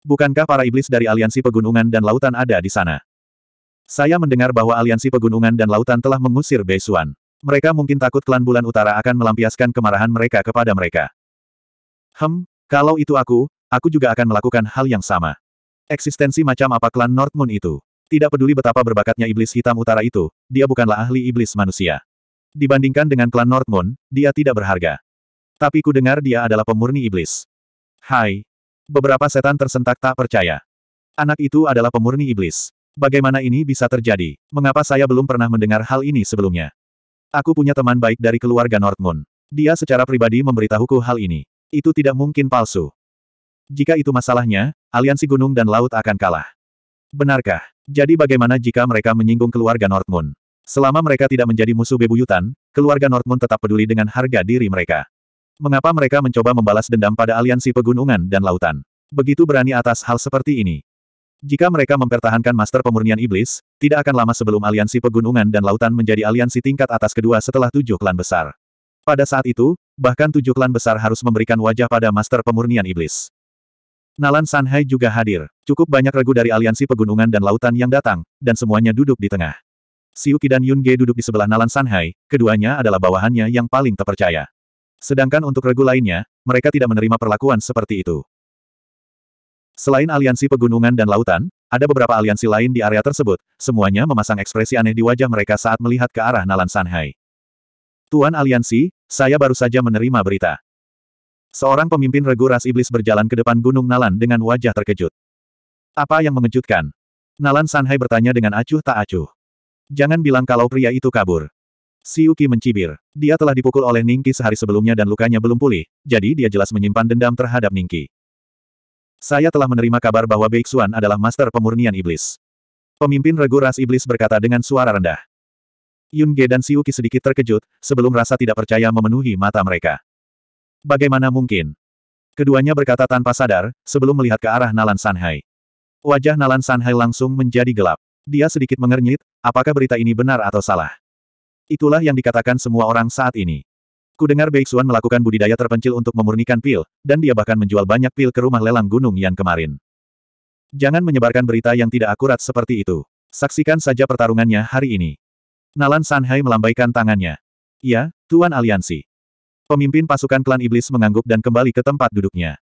Bukankah para iblis dari aliansi pegunungan dan lautan ada di sana? Saya mendengar bahwa aliansi pegunungan dan lautan telah mengusir Beisuan. Mereka mungkin takut klan bulan utara akan melampiaskan kemarahan mereka kepada mereka. Hem, kalau itu aku, aku juga akan melakukan hal yang sama. Eksistensi macam apa klan North Moon itu? Tidak peduli betapa berbakatnya iblis hitam utara itu, dia bukanlah ahli iblis manusia. Dibandingkan dengan klan North Moon, dia tidak berharga. Tapi ku dengar dia adalah pemurni iblis. Hai. Beberapa setan tersentak tak percaya. Anak itu adalah pemurni iblis. Bagaimana ini bisa terjadi? Mengapa saya belum pernah mendengar hal ini sebelumnya? Aku punya teman baik dari keluarga North Moon. Dia secara pribadi memberitahuku hal ini. Itu tidak mungkin palsu. Jika itu masalahnya, aliansi gunung dan laut akan kalah. Benarkah? Jadi bagaimana jika mereka menyinggung keluarga Northmoon? Selama mereka tidak menjadi musuh bebuyutan, keluarga Northmoon tetap peduli dengan harga diri mereka. Mengapa mereka mencoba membalas dendam pada aliansi pegunungan dan lautan? Begitu berani atas hal seperti ini. Jika mereka mempertahankan master pemurnian iblis, tidak akan lama sebelum aliansi pegunungan dan lautan menjadi aliansi tingkat atas kedua setelah tujuh klan besar. Pada saat itu, bahkan tujuh klan besar harus memberikan wajah pada master pemurnian iblis. Nalan Sanhai juga hadir. Cukup banyak regu dari aliansi pegunungan dan lautan yang datang, dan semuanya duduk di tengah. Siuki dan Yun Ge duduk di sebelah Nalan Sanhai, keduanya adalah bawahannya yang paling terpercaya. Sedangkan untuk regu lainnya, mereka tidak menerima perlakuan seperti itu. Selain aliansi pegunungan dan lautan, ada beberapa aliansi lain di area tersebut, semuanya memasang ekspresi aneh di wajah mereka saat melihat ke arah Nalan Sanhai. Tuan Aliansi, saya baru saja menerima berita. Seorang pemimpin regu ras iblis berjalan ke depan Gunung Nalan dengan wajah terkejut. Apa yang mengejutkan? Nalan Sanhai bertanya dengan acuh tak acuh. Jangan bilang kalau pria itu kabur. Siuki mencibir. Dia telah dipukul oleh Ningki sehari sebelumnya dan lukanya belum pulih, jadi dia jelas menyimpan dendam terhadap Ningki. Saya telah menerima kabar bahwa Beixuan adalah master pemurnian iblis. Pemimpin regu ras iblis berkata dengan suara rendah. Yunge Ge dan Siuki sedikit terkejut, sebelum rasa tidak percaya memenuhi mata mereka. Bagaimana mungkin? Keduanya berkata tanpa sadar, sebelum melihat ke arah Nalan Sanhai. Wajah Nalan Sanhai langsung menjadi gelap. Dia sedikit mengernyit, apakah berita ini benar atau salah? Itulah yang dikatakan semua orang saat ini. Kudengar Beixuan melakukan budidaya terpencil untuk memurnikan pil, dan dia bahkan menjual banyak pil ke rumah lelang Gunung yang kemarin. Jangan menyebarkan berita yang tidak akurat seperti itu. Saksikan saja pertarungannya hari ini. Nalan Sanhai melambaikan tangannya. Ya, Tuan Aliansi. Pemimpin pasukan klan iblis mengangguk dan kembali ke tempat duduknya.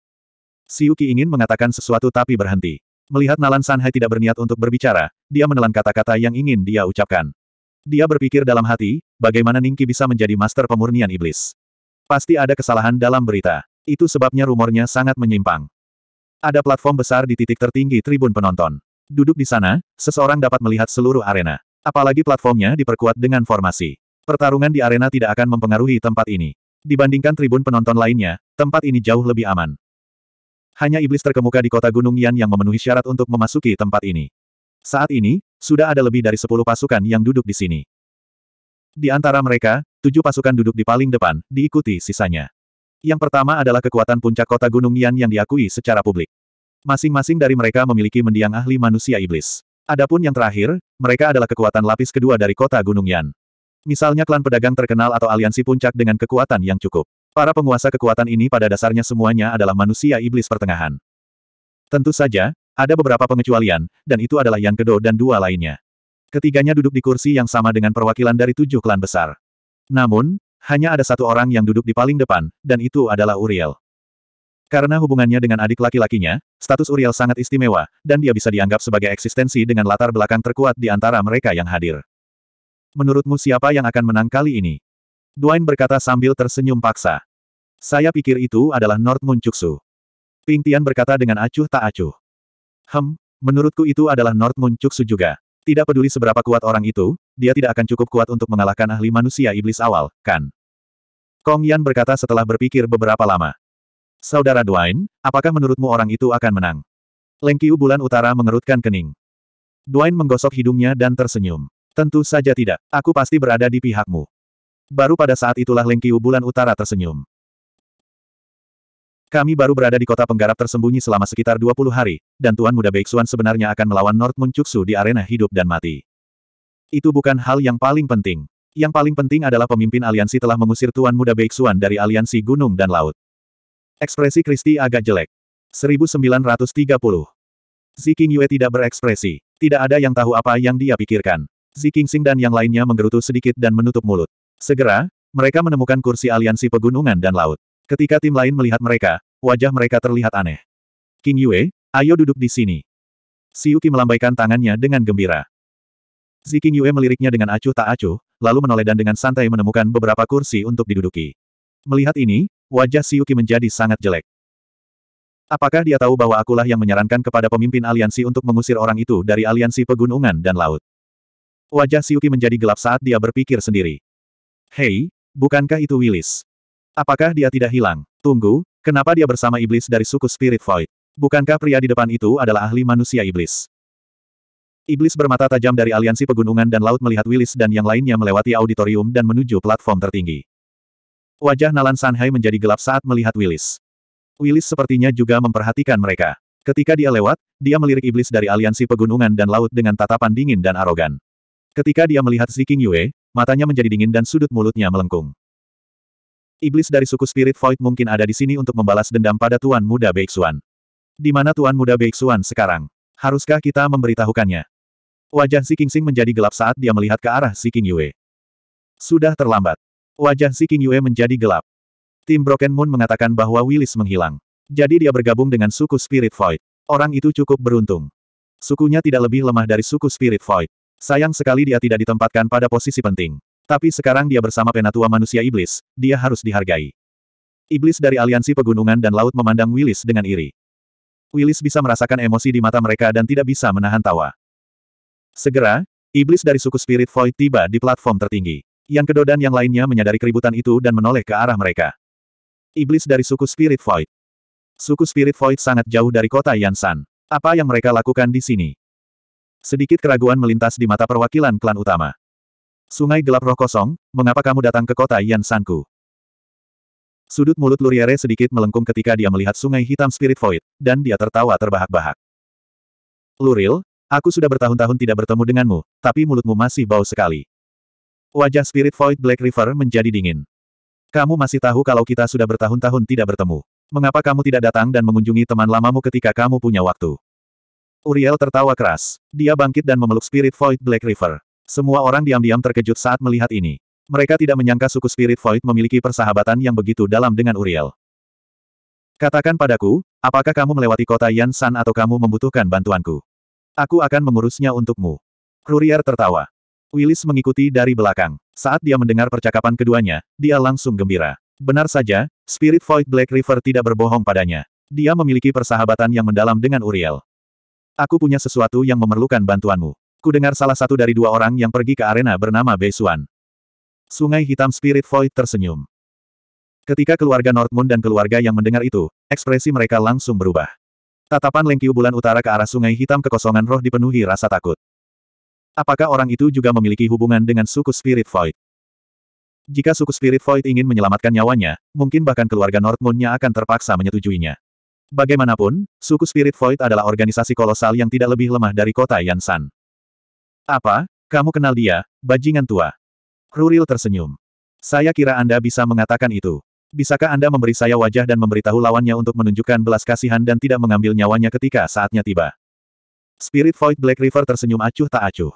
Siuki ingin mengatakan sesuatu tapi berhenti. Melihat Nalan Sanhai tidak berniat untuk berbicara, dia menelan kata-kata yang ingin dia ucapkan. Dia berpikir dalam hati, bagaimana Ningki bisa menjadi master pemurnian iblis. Pasti ada kesalahan dalam berita. Itu sebabnya rumornya sangat menyimpang. Ada platform besar di titik tertinggi tribun penonton. Duduk di sana, seseorang dapat melihat seluruh arena. Apalagi platformnya diperkuat dengan formasi. Pertarungan di arena tidak akan mempengaruhi tempat ini. Dibandingkan tribun penonton lainnya, tempat ini jauh lebih aman. Hanya iblis terkemuka di kota Gunung Yan yang memenuhi syarat untuk memasuki tempat ini. Saat ini, sudah ada lebih dari sepuluh pasukan yang duduk di sini. Di antara mereka, tujuh pasukan duduk di paling depan, diikuti sisanya. Yang pertama adalah kekuatan puncak kota Gunung Yan yang diakui secara publik. Masing-masing dari mereka memiliki mendiang ahli manusia iblis. Adapun yang terakhir, mereka adalah kekuatan lapis kedua dari kota Gunung Yan. Misalnya klan pedagang terkenal atau aliansi puncak dengan kekuatan yang cukup. Para penguasa kekuatan ini pada dasarnya semuanya adalah manusia iblis pertengahan. Tentu saja, ada beberapa pengecualian, dan itu adalah Yan Kedo dan dua lainnya. Ketiganya duduk di kursi yang sama dengan perwakilan dari tujuh klan besar. Namun, hanya ada satu orang yang duduk di paling depan, dan itu adalah Uriel. Karena hubungannya dengan adik laki-lakinya, status Uriel sangat istimewa, dan dia bisa dianggap sebagai eksistensi dengan latar belakang terkuat di antara mereka yang hadir. Menurutmu siapa yang akan menang kali ini? Dwayne berkata sambil tersenyum paksa. Saya pikir itu adalah North Muncuksu. Ping Tian berkata dengan acuh tak acuh. Hem, menurutku itu adalah North Muncuksu juga. Tidak peduli seberapa kuat orang itu, dia tidak akan cukup kuat untuk mengalahkan ahli manusia iblis awal, kan? Kong Yan berkata setelah berpikir beberapa lama. Saudara Dwayne, apakah menurutmu orang itu akan menang? Lengkiu bulan utara mengerutkan kening. Dwayne menggosok hidungnya dan tersenyum. Tentu saja tidak. Aku pasti berada di pihakmu. Baru pada saat itulah Leng bulan utara tersenyum. Kami baru berada di kota penggarap tersembunyi selama sekitar 20 hari, dan Tuan Muda Beixuan sebenarnya akan melawan North Muncuksu di arena hidup dan mati. Itu bukan hal yang paling penting. Yang paling penting adalah pemimpin aliansi telah mengusir Tuan Muda Beixuan dari aliansi gunung dan laut. Ekspresi Kristi agak jelek. 1930. Ziking Yue tidak berekspresi. Tidak ada yang tahu apa yang dia pikirkan. Zi Qingxing dan yang lainnya menggerutu sedikit dan menutup mulut. Segera, mereka menemukan kursi aliansi pegunungan dan laut. Ketika tim lain melihat mereka, wajah mereka terlihat aneh. King Yue, ayo duduk di sini. Yuki melambaikan tangannya dengan gembira. Zi King Yue meliriknya dengan acuh tak acuh, lalu menoleh dan dengan santai menemukan beberapa kursi untuk diduduki. Melihat ini, wajah Yuki menjadi sangat jelek. Apakah dia tahu bahwa akulah yang menyarankan kepada pemimpin aliansi untuk mengusir orang itu dari aliansi pegunungan dan laut? Wajah Siuki menjadi gelap saat dia berpikir sendiri. Hei, bukankah itu Willis? Apakah dia tidak hilang? Tunggu, kenapa dia bersama iblis dari suku Spirit Void? Bukankah pria di depan itu adalah ahli manusia iblis? Iblis bermata tajam dari aliansi pegunungan dan laut melihat Willis dan yang lainnya melewati auditorium dan menuju platform tertinggi. Wajah Nalan Sanhai menjadi gelap saat melihat Willis. Willis sepertinya juga memperhatikan mereka. Ketika dia lewat, dia melirik iblis dari aliansi pegunungan dan laut dengan tatapan dingin dan arogan. Ketika dia melihat Ziking Yue, matanya menjadi dingin dan sudut mulutnya melengkung. Iblis dari suku Spirit Void mungkin ada di sini untuk membalas dendam pada Tuan Muda Beixuan. Di mana Tuan Muda Beixuan sekarang? Haruskah kita memberitahukannya? Wajah Si Kingsing menjadi gelap saat dia melihat ke arah Si King Yue. Sudah terlambat. Wajah Si King Yue menjadi gelap. Tim Broken Moon mengatakan bahwa Willis menghilang. Jadi dia bergabung dengan suku Spirit Void. Orang itu cukup beruntung. Sukunya tidak lebih lemah dari suku Spirit Void. Sayang sekali dia tidak ditempatkan pada posisi penting. Tapi sekarang dia bersama penatua manusia iblis, dia harus dihargai. Iblis dari aliansi pegunungan dan laut memandang Willis dengan iri. Willis bisa merasakan emosi di mata mereka dan tidak bisa menahan tawa. Segera, iblis dari suku Spirit Void tiba di platform tertinggi. Yang kedua dan yang lainnya menyadari keributan itu dan menoleh ke arah mereka. Iblis dari suku Spirit Void. Suku Spirit Void sangat jauh dari kota Yansan. Apa yang mereka lakukan di sini? Sedikit keraguan melintas di mata perwakilan klan utama. Sungai gelap roh kosong, mengapa kamu datang ke kota Yan Sanku? Sudut mulut Luriere sedikit melengkung ketika dia melihat sungai hitam Spirit Void, dan dia tertawa terbahak-bahak. Luril, aku sudah bertahun-tahun tidak bertemu denganmu, tapi mulutmu masih bau sekali. Wajah Spirit Void Black River menjadi dingin. Kamu masih tahu kalau kita sudah bertahun-tahun tidak bertemu. Mengapa kamu tidak datang dan mengunjungi teman lamamu ketika kamu punya waktu? Uriel tertawa keras. Dia bangkit dan memeluk Spirit Void Black River. Semua orang diam-diam terkejut saat melihat ini. Mereka tidak menyangka suku Spirit Void memiliki persahabatan yang begitu dalam dengan Uriel. Katakan padaku, apakah kamu melewati kota Yansan atau kamu membutuhkan bantuanku? Aku akan mengurusnya untukmu. Rurier tertawa. Willis mengikuti dari belakang. Saat dia mendengar percakapan keduanya, dia langsung gembira. Benar saja, Spirit Void Black River tidak berbohong padanya. Dia memiliki persahabatan yang mendalam dengan Uriel. Aku punya sesuatu yang memerlukan bantuanmu. Kudengar salah satu dari dua orang yang pergi ke arena bernama Beisuan. Sungai Hitam Spirit Void tersenyum. Ketika keluarga Northmoon dan keluarga yang mendengar itu, ekspresi mereka langsung berubah. Tatapan Lengkiu bulan utara ke arah sungai hitam kekosongan roh dipenuhi rasa takut. Apakah orang itu juga memiliki hubungan dengan suku Spirit Void? Jika suku Spirit Void ingin menyelamatkan nyawanya, mungkin bahkan keluarga Northmoon-nya akan terpaksa menyetujuinya. Bagaimanapun, suku Spirit Void adalah organisasi kolosal yang tidak lebih lemah dari kota Yansan. Apa? Kamu kenal dia, bajingan tua? Ruril tersenyum. Saya kira Anda bisa mengatakan itu. Bisakah Anda memberi saya wajah dan memberitahu lawannya untuk menunjukkan belas kasihan dan tidak mengambil nyawanya ketika saatnya tiba? Spirit Void Black River tersenyum acuh tak acuh.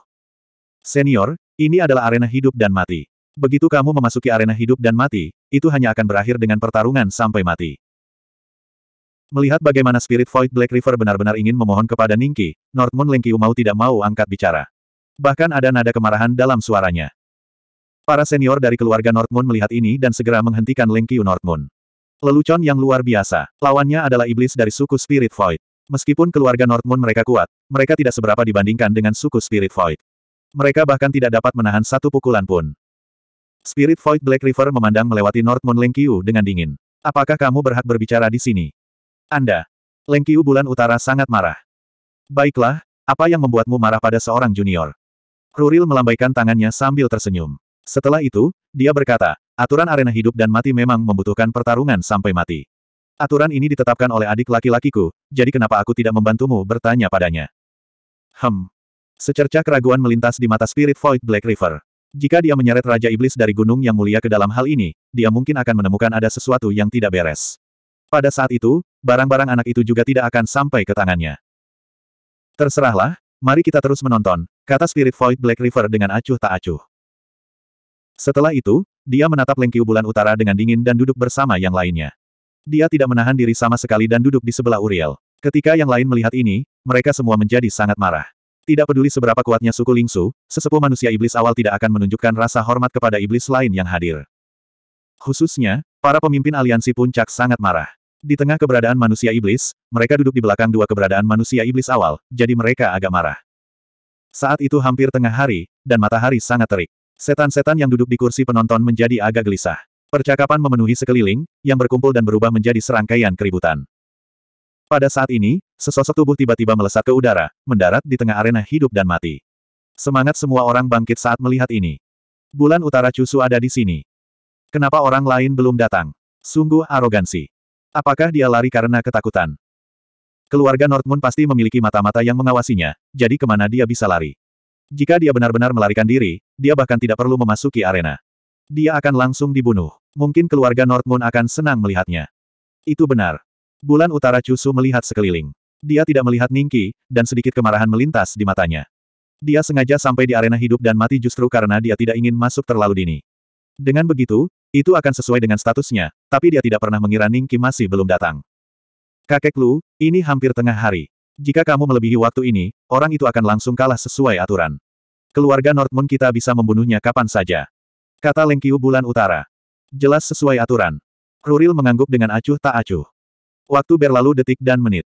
Senior, ini adalah arena hidup dan mati. Begitu kamu memasuki arena hidup dan mati, itu hanya akan berakhir dengan pertarungan sampai mati. Melihat bagaimana Spirit Void Black River benar-benar ingin memohon kepada Ningki, Northmoon Lengkiu mau tidak mau angkat bicara. Bahkan ada nada kemarahan dalam suaranya. Para senior dari keluarga Northmoon melihat ini dan segera menghentikan Lengkiu Northmoon. Lelucon yang luar biasa. Lawannya adalah iblis dari suku Spirit Void. Meskipun keluarga Northmoon mereka kuat, mereka tidak seberapa dibandingkan dengan suku Spirit Void. Mereka bahkan tidak dapat menahan satu pukulan pun. Spirit Void Black River memandang melewati Northmoon Lengkiu dengan dingin. Apakah kamu berhak berbicara di sini? Anda. Lengkiu bulan utara sangat marah. Baiklah, apa yang membuatmu marah pada seorang junior? Ruril melambaikan tangannya sambil tersenyum. Setelah itu, dia berkata, aturan arena hidup dan mati memang membutuhkan pertarungan sampai mati. Aturan ini ditetapkan oleh adik laki-lakiku, jadi kenapa aku tidak membantumu bertanya padanya? Hem. Secerca keraguan melintas di mata Spirit Void Black River. Jika dia menyeret Raja Iblis dari Gunung Yang Mulia ke dalam hal ini, dia mungkin akan menemukan ada sesuatu yang tidak beres. Pada saat itu, barang-barang anak itu juga tidak akan sampai ke tangannya. Terserahlah, mari kita terus menonton, kata Spirit Void Black River dengan acuh tak acuh. Setelah itu, dia menatap lengkiu bulan utara dengan dingin dan duduk bersama yang lainnya. Dia tidak menahan diri sama sekali dan duduk di sebelah Uriel. Ketika yang lain melihat ini, mereka semua menjadi sangat marah. Tidak peduli seberapa kuatnya suku Lingsu, sesepuh manusia iblis awal tidak akan menunjukkan rasa hormat kepada iblis lain yang hadir. Khususnya, para pemimpin aliansi puncak sangat marah. Di tengah keberadaan manusia iblis, mereka duduk di belakang dua keberadaan manusia iblis awal, jadi mereka agak marah. Saat itu hampir tengah hari, dan matahari sangat terik. Setan-setan yang duduk di kursi penonton menjadi agak gelisah. Percakapan memenuhi sekeliling, yang berkumpul dan berubah menjadi serangkaian keributan. Pada saat ini, sesosok tubuh tiba-tiba melesat ke udara, mendarat di tengah arena hidup dan mati. Semangat semua orang bangkit saat melihat ini. Bulan utara Cusu ada di sini. Kenapa orang lain belum datang? Sungguh arogansi. Apakah dia lari karena ketakutan? Keluarga Northmoon pasti memiliki mata-mata yang mengawasinya, jadi kemana dia bisa lari? Jika dia benar-benar melarikan diri, dia bahkan tidak perlu memasuki arena. Dia akan langsung dibunuh. Mungkin keluarga Northmoon akan senang melihatnya. Itu benar. Bulan utara Cusu melihat sekeliling. Dia tidak melihat Ningki, dan sedikit kemarahan melintas di matanya. Dia sengaja sampai di arena hidup dan mati justru karena dia tidak ingin masuk terlalu dini. Dengan begitu, itu akan sesuai dengan statusnya, tapi dia tidak pernah mengira Ning Qi masih belum datang. Kakek Lu, ini hampir tengah hari. Jika kamu melebihi waktu ini, orang itu akan langsung kalah sesuai aturan. Keluarga North kita bisa membunuhnya kapan saja. Kata Lengkiu bulan utara. Jelas sesuai aturan. Ruril mengangguk dengan acuh tak acuh. Waktu berlalu detik dan menit.